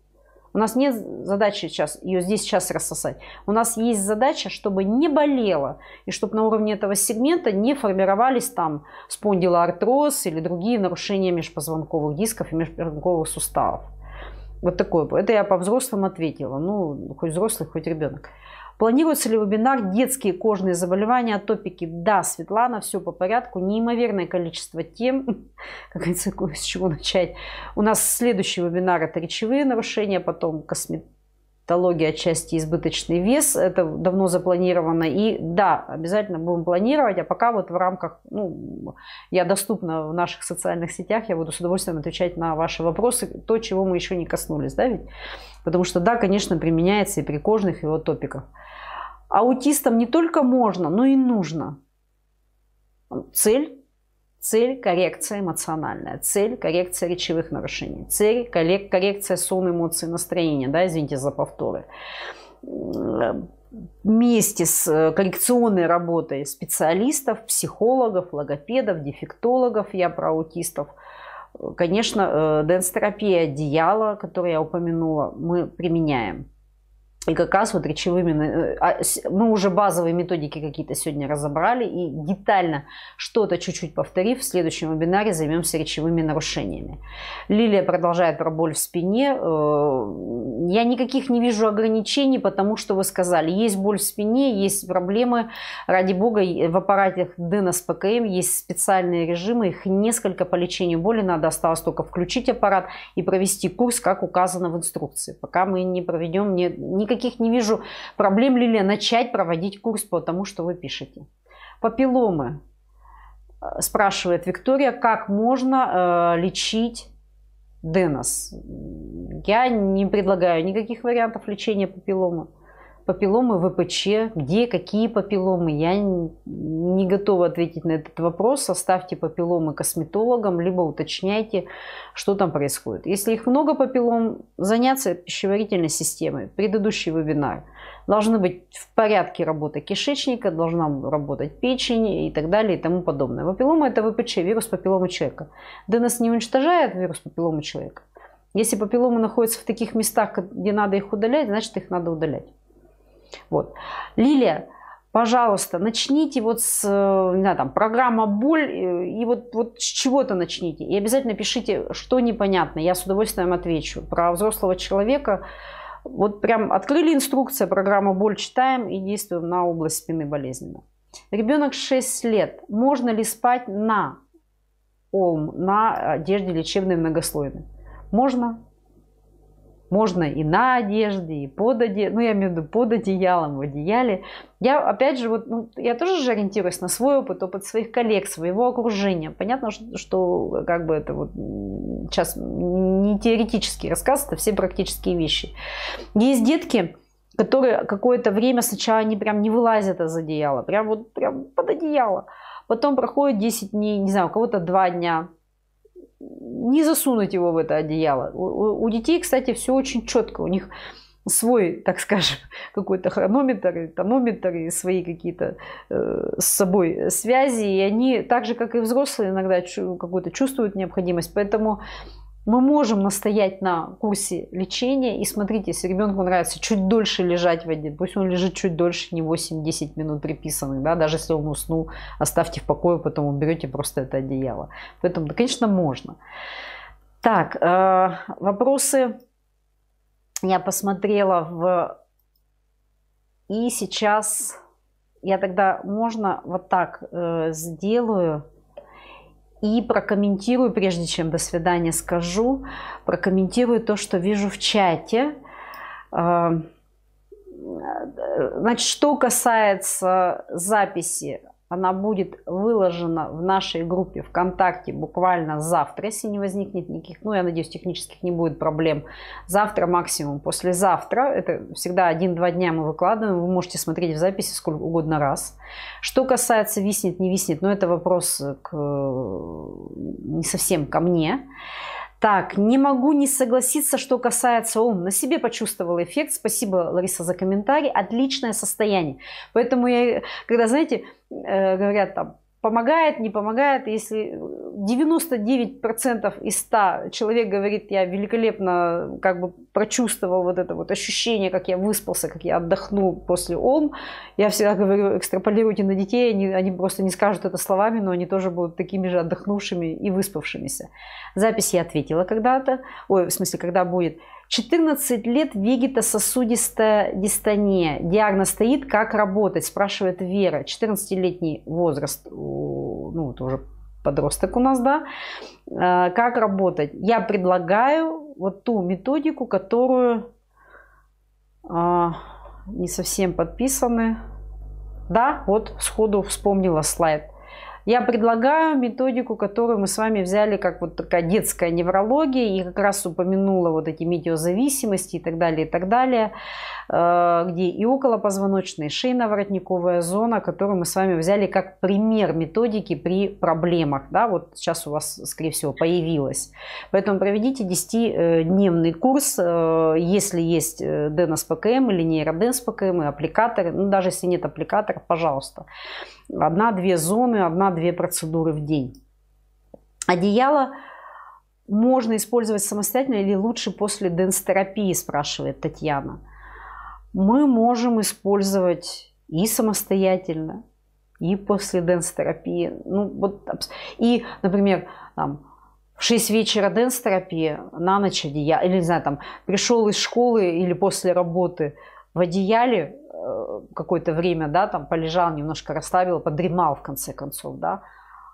У нас нет задачи сейчас ее здесь сейчас рассосать. У нас есть задача, чтобы не болело, и чтобы на уровне этого сегмента не формировались там спондилоартроз или другие нарушения межпозвонковых дисков и межпозвонковых суставов. Вот такое. Это я по взрослым ответила. Ну, хоть взрослый, хоть ребенок. Планируется ли вебинар «Детские кожные заболевания, атопики»? Да, Светлана, все по порядку. Неимоверное количество тем. Как говорится, с чего начать? У нас следующий вебинар – это речевые нарушения, потом косметика диетология, отчасти избыточный вес. Это давно запланировано. И да, обязательно будем планировать. А пока вот в рамках, ну, я доступна в наших социальных сетях, я буду с удовольствием отвечать на ваши вопросы, то, чего мы еще не коснулись, да ведь? Потому что да, конечно, применяется и при кожных, его в топиках. Аутистам не только можно, но и нужно. Цель Цель – коррекция эмоциональная, цель – коррекция речевых нарушений, цель – коррекция сон, эмоций, настроения, да, извините за повторы. Вместе с э, коррекционной работой специалистов, психологов, логопедов, дефектологов, я про аутистов, конечно, э, денс-терапия одеяла, которую я упомянула, мы применяем. И как раз вот речевыми, э, а, мы уже базовые методики какие-то сегодня разобрали и детально что-то чуть-чуть повторив, в следующем вебинаре займемся речевыми нарушениями. Лилия продолжает про боль в спине. Э, я никаких не вижу ограничений, потому что вы сказали, есть боль в спине, есть проблемы. Ради бога, в аппаратах ДНС ПКМ есть специальные режимы, их несколько по лечению боли, надо осталось только включить аппарат и провести курс, как указано в инструкции. Пока мы не проведем никаких никаких не вижу проблем, Лилия, начать проводить курс по тому, что вы пишете. Папилломы. Э, спрашивает Виктория, как можно э, лечить Денос? Я не предлагаю никаких вариантов лечения папилломы папилломы ВПЧ, где какие папилломы, я не готова ответить на этот вопрос. Оставьте папилломы косметологам, либо уточняйте, что там происходит. Если их много папиллом, заняться пищеварительной системой. Предыдущий вебинар. Должны быть в порядке работа кишечника, должна работать печень и так далее и тому подобное. Папилломы это ВПЧ, вирус папилломы человека. ДНС не уничтожает вирус папилломы человека. Если папилломы находятся в таких местах, где надо их удалять, значит их надо удалять. Вот. Лилия, пожалуйста, начните вот с, э, не знаю, там, программа «Боль», э, и вот, вот с чего-то начните. И обязательно пишите, что непонятно, я с удовольствием отвечу. Про взрослого человека, вот прям открыли инструкция, программа «Боль» читаем и действуем на область спины болезненно. Ребенок 6 лет, можно ли спать на ОМ на одежде лечебной многослойной? Можно, можно и на одежде, и под одеялом, ну я имею в виду под одеялом, в одеяле. Я опять же, вот, ну, я тоже же ориентируюсь на свой опыт, опыт своих коллег, своего окружения. Понятно, что, что э, как бы это вот сейчас не теоретический рассказ, это все практические вещи. Есть детки, которые какое-то время сначала они прям не вылазят из одеяла, прям вот прям под одеяло. Потом проходит 10 дней, не знаю, у кого-то 2 дня, не засунуть его в это одеяло. У, у детей, кстати, все очень четко. У них свой, так скажем, какой-то хронометр, тонометр и свои какие-то э, с собой связи. И они, так же, как и взрослые, иногда чу- какую-то чувствуют необходимость. Поэтому мы можем настоять на курсе лечения. И смотрите, если ребенку нравится чуть дольше лежать в воде, пусть он лежит чуть дольше, не 8-10 минут приписанных, да, даже если он уснул, оставьте в покое, потом уберете просто это одеяло. Поэтому, да, конечно, можно. Так, э, вопросы я посмотрела в... И сейчас я тогда можно вот так э, сделаю и прокомментирую, прежде чем до свидания скажу, прокомментирую то, что вижу в чате. А, э, значит, что касается записи, она будет выложена в нашей группе ВКонтакте буквально завтра, если не возникнет никаких, ну, я надеюсь, технических не будет проблем. Завтра максимум, послезавтра, это всегда один-два дня мы выкладываем, вы можете смотреть в записи сколько угодно раз. Что касается виснет, не виснет, но ну, это вопрос к, не совсем ко мне. Так, не могу не согласиться, что касается ум. На себе почувствовала эффект. Спасибо, Лариса, за комментарий. Отличное состояние. Поэтому я, когда, знаете, Э, говорят там, помогает, не помогает. Если 99% из 100 человек говорит, я великолепно как бы прочувствовал вот это вот ощущение, как я выспался, как я отдохнул после ОМ, я всегда говорю, экстраполируйте на детей, они, они просто не скажут это словами, но они тоже будут такими же отдохнувшими и выспавшимися. Запись я ответила когда-то, ой, в смысле, когда будет. 14 лет вегетососудистая дистония. Диагноз стоит, как работать, спрашивает Вера. 14-летний возраст, ну, это уже подросток у нас, да. Э, как работать? Я предлагаю вот ту методику, которую э, не совсем подписаны. Да, вот сходу вспомнила слайд. Я предлагаю методику, которую мы с вами взяли как вот такая детская неврология, и как раз упомянула вот эти медиозависимости и так далее, и так далее, э, где и околопозвоночная, и шейно-воротниковая зона, которую мы с вами взяли как пример методики при проблемах. Да, вот сейчас у вас, скорее всего, появилась. Поэтому проведите 10-дневный курс, э, если есть Денос э, ПКМ или нейроденс ПКМ, и аппликатор, ну, даже если нет аппликатора, пожалуйста одна-две зоны, одна-две процедуры в день. Одеяло можно использовать самостоятельно или лучше после денстерапии? спрашивает Татьяна. Мы можем использовать и самостоятельно, и после денстерапии. Ну, вот, и, например, там, в 6 вечера денс на ночь одеяло, или, не знаю, там, пришел из школы или после работы в одеяле, Э, какое-то время, да, там полежал, немножко расслабил, подремал в конце концов, да,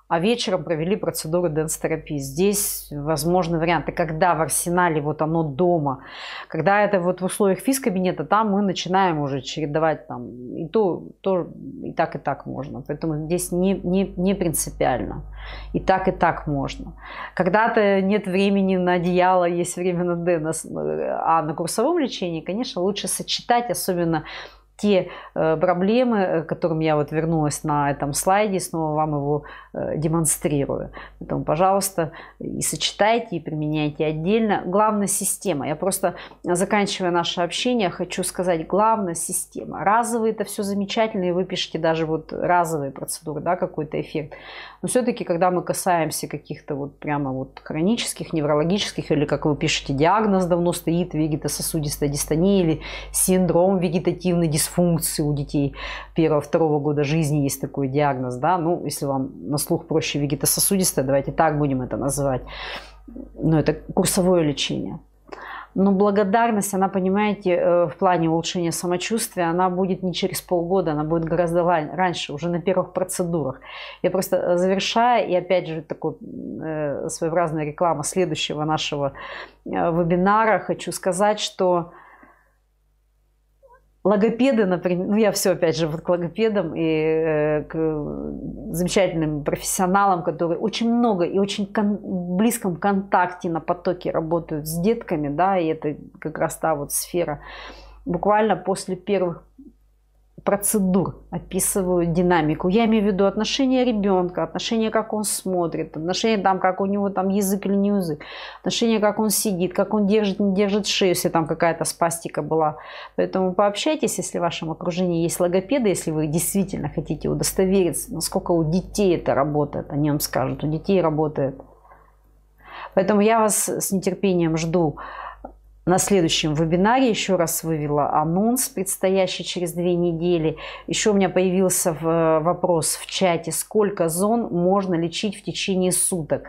а вечером провели процедуру денс-терапии. Здесь возможны варианты, когда в арсенале вот оно дома, когда это вот в условиях физкабинета, там мы начинаем уже чередовать там и то, то и так, и так можно. Поэтому здесь не, не, не принципиально. И так, и так можно. Когда-то нет времени на одеяло, есть время на денс, э, а на курсовом лечении, конечно, лучше сочетать, особенно те э, проблемы, э, к которым я вот вернулась на этом слайде, снова вам его э, демонстрирую. Поэтому, пожалуйста, и сочетайте, и применяйте отдельно. Главное – система. Я просто, заканчивая наше общение, хочу сказать, главное – система. Разовые – это все замечательно, и вы пишете даже вот разовые процедуры, да, какой-то эффект. Но все-таки, когда мы касаемся каких-то вот прямо вот хронических, неврологических, или, как вы пишете, диагноз давно стоит, вегетососудистая дистония или синдром вегетативной дисфункции, дисфункции у детей первого-второго года жизни есть такой диагноз, да, ну, если вам на слух проще вегетососудистая, давайте так будем это называть, но это курсовое лечение. Но благодарность, она, понимаете, э, в плане улучшения самочувствия, она будет не через полгода, она будет гораздо раньше, уже на первых процедурах. Я просто э, завершая, и опять же, такой э, своеобразная реклама следующего нашего вебинара, хочу сказать, что логопеды, например, ну я все опять же вот к логопедам и э, к замечательным профессионалам, которые очень много и очень кон- близком контакте на потоке работают с детками, да, и это как раз та вот сфера. Буквально после первых процедур описываю динамику. Я имею в виду отношения ребенка, отношения как он смотрит, отношения там, как у него там язык или не язык, отношения как он сидит, как он держит, не держит шею, если там какая-то спастика была. Поэтому пообщайтесь, если в вашем окружении есть логопеды, если вы действительно хотите удостовериться, насколько у детей это работает, они вам скажут, у детей работает. Поэтому я вас с нетерпением жду на следующем вебинаре еще раз вывела анонс, предстоящий через две недели. Еще у меня появился э, вопрос в чате, сколько зон можно лечить в течение суток.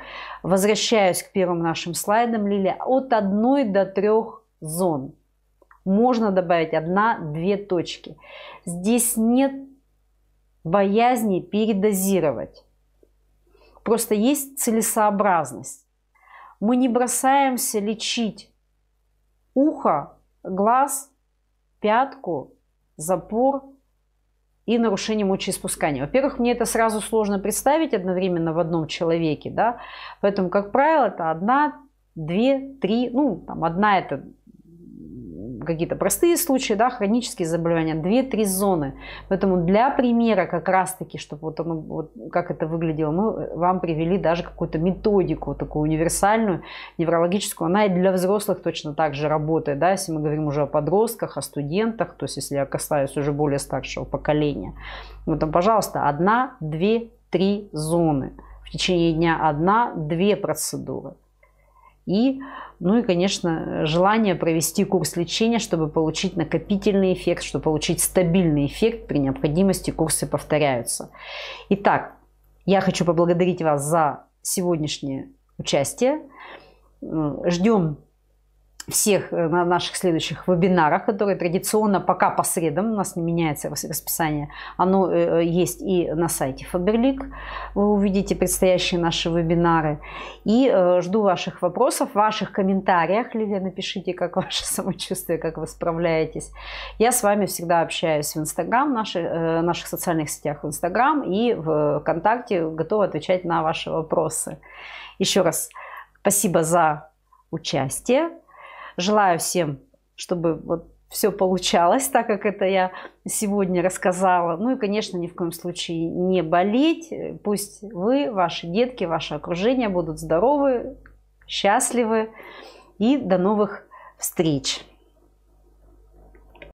Возвращаюсь к первым нашим слайдам, Лилия. От одной до трех зон. Можно добавить одна, две точки. Здесь нет боязни передозировать. Просто есть целесообразность. Мы не бросаемся лечить ухо, глаз, пятку, запор и нарушение мочеиспускания. Во-первых, мне это сразу сложно представить одновременно в одном человеке, да, поэтому, как правило, это одна, две, три, ну, там, одна это какие-то простые случаи, да, хронические заболевания, 2-3 зоны. Поэтому для примера как раз-таки, чтобы вот, оно, вот как это выглядело, мы э, вам привели даже какую-то методику такую универсальную, неврологическую. Она и для взрослых точно так же работает, да, если мы говорим уже о подростках, о студентах, то есть если я касаюсь уже более старшего поколения. Вот там, пожалуйста, одна, две, три зоны. В течение дня одна, две процедуры. И, ну и, конечно, желание провести курс лечения, чтобы получить накопительный эффект, чтобы получить стабильный эффект. При необходимости курсы повторяются. Итак, я хочу поблагодарить вас за сегодняшнее участие. Ждем всех э, на наших следующих вебинарах, которые традиционно пока по средам, у нас не меняется расписание, оно э, э, есть и на сайте Faberlic. вы увидите предстоящие наши вебинары. И жду ваших вопросов, ваших комментариях, Лилия, напишите, как ваше самочувствие, как вы справляетесь. Я с вами всегда общаюсь в Инстаграм, в наших социальных сетях в Инстаграм и в ВКонтакте, готова отвечать на ваши вопросы. Еще раз спасибо за участие. Желаю всем, чтобы вот все получалось так, как это я сегодня рассказала. Ну и, конечно, ни в коем случае не болеть. Пусть вы, ваши детки, ваше окружение будут здоровы, счастливы. И до новых встреч!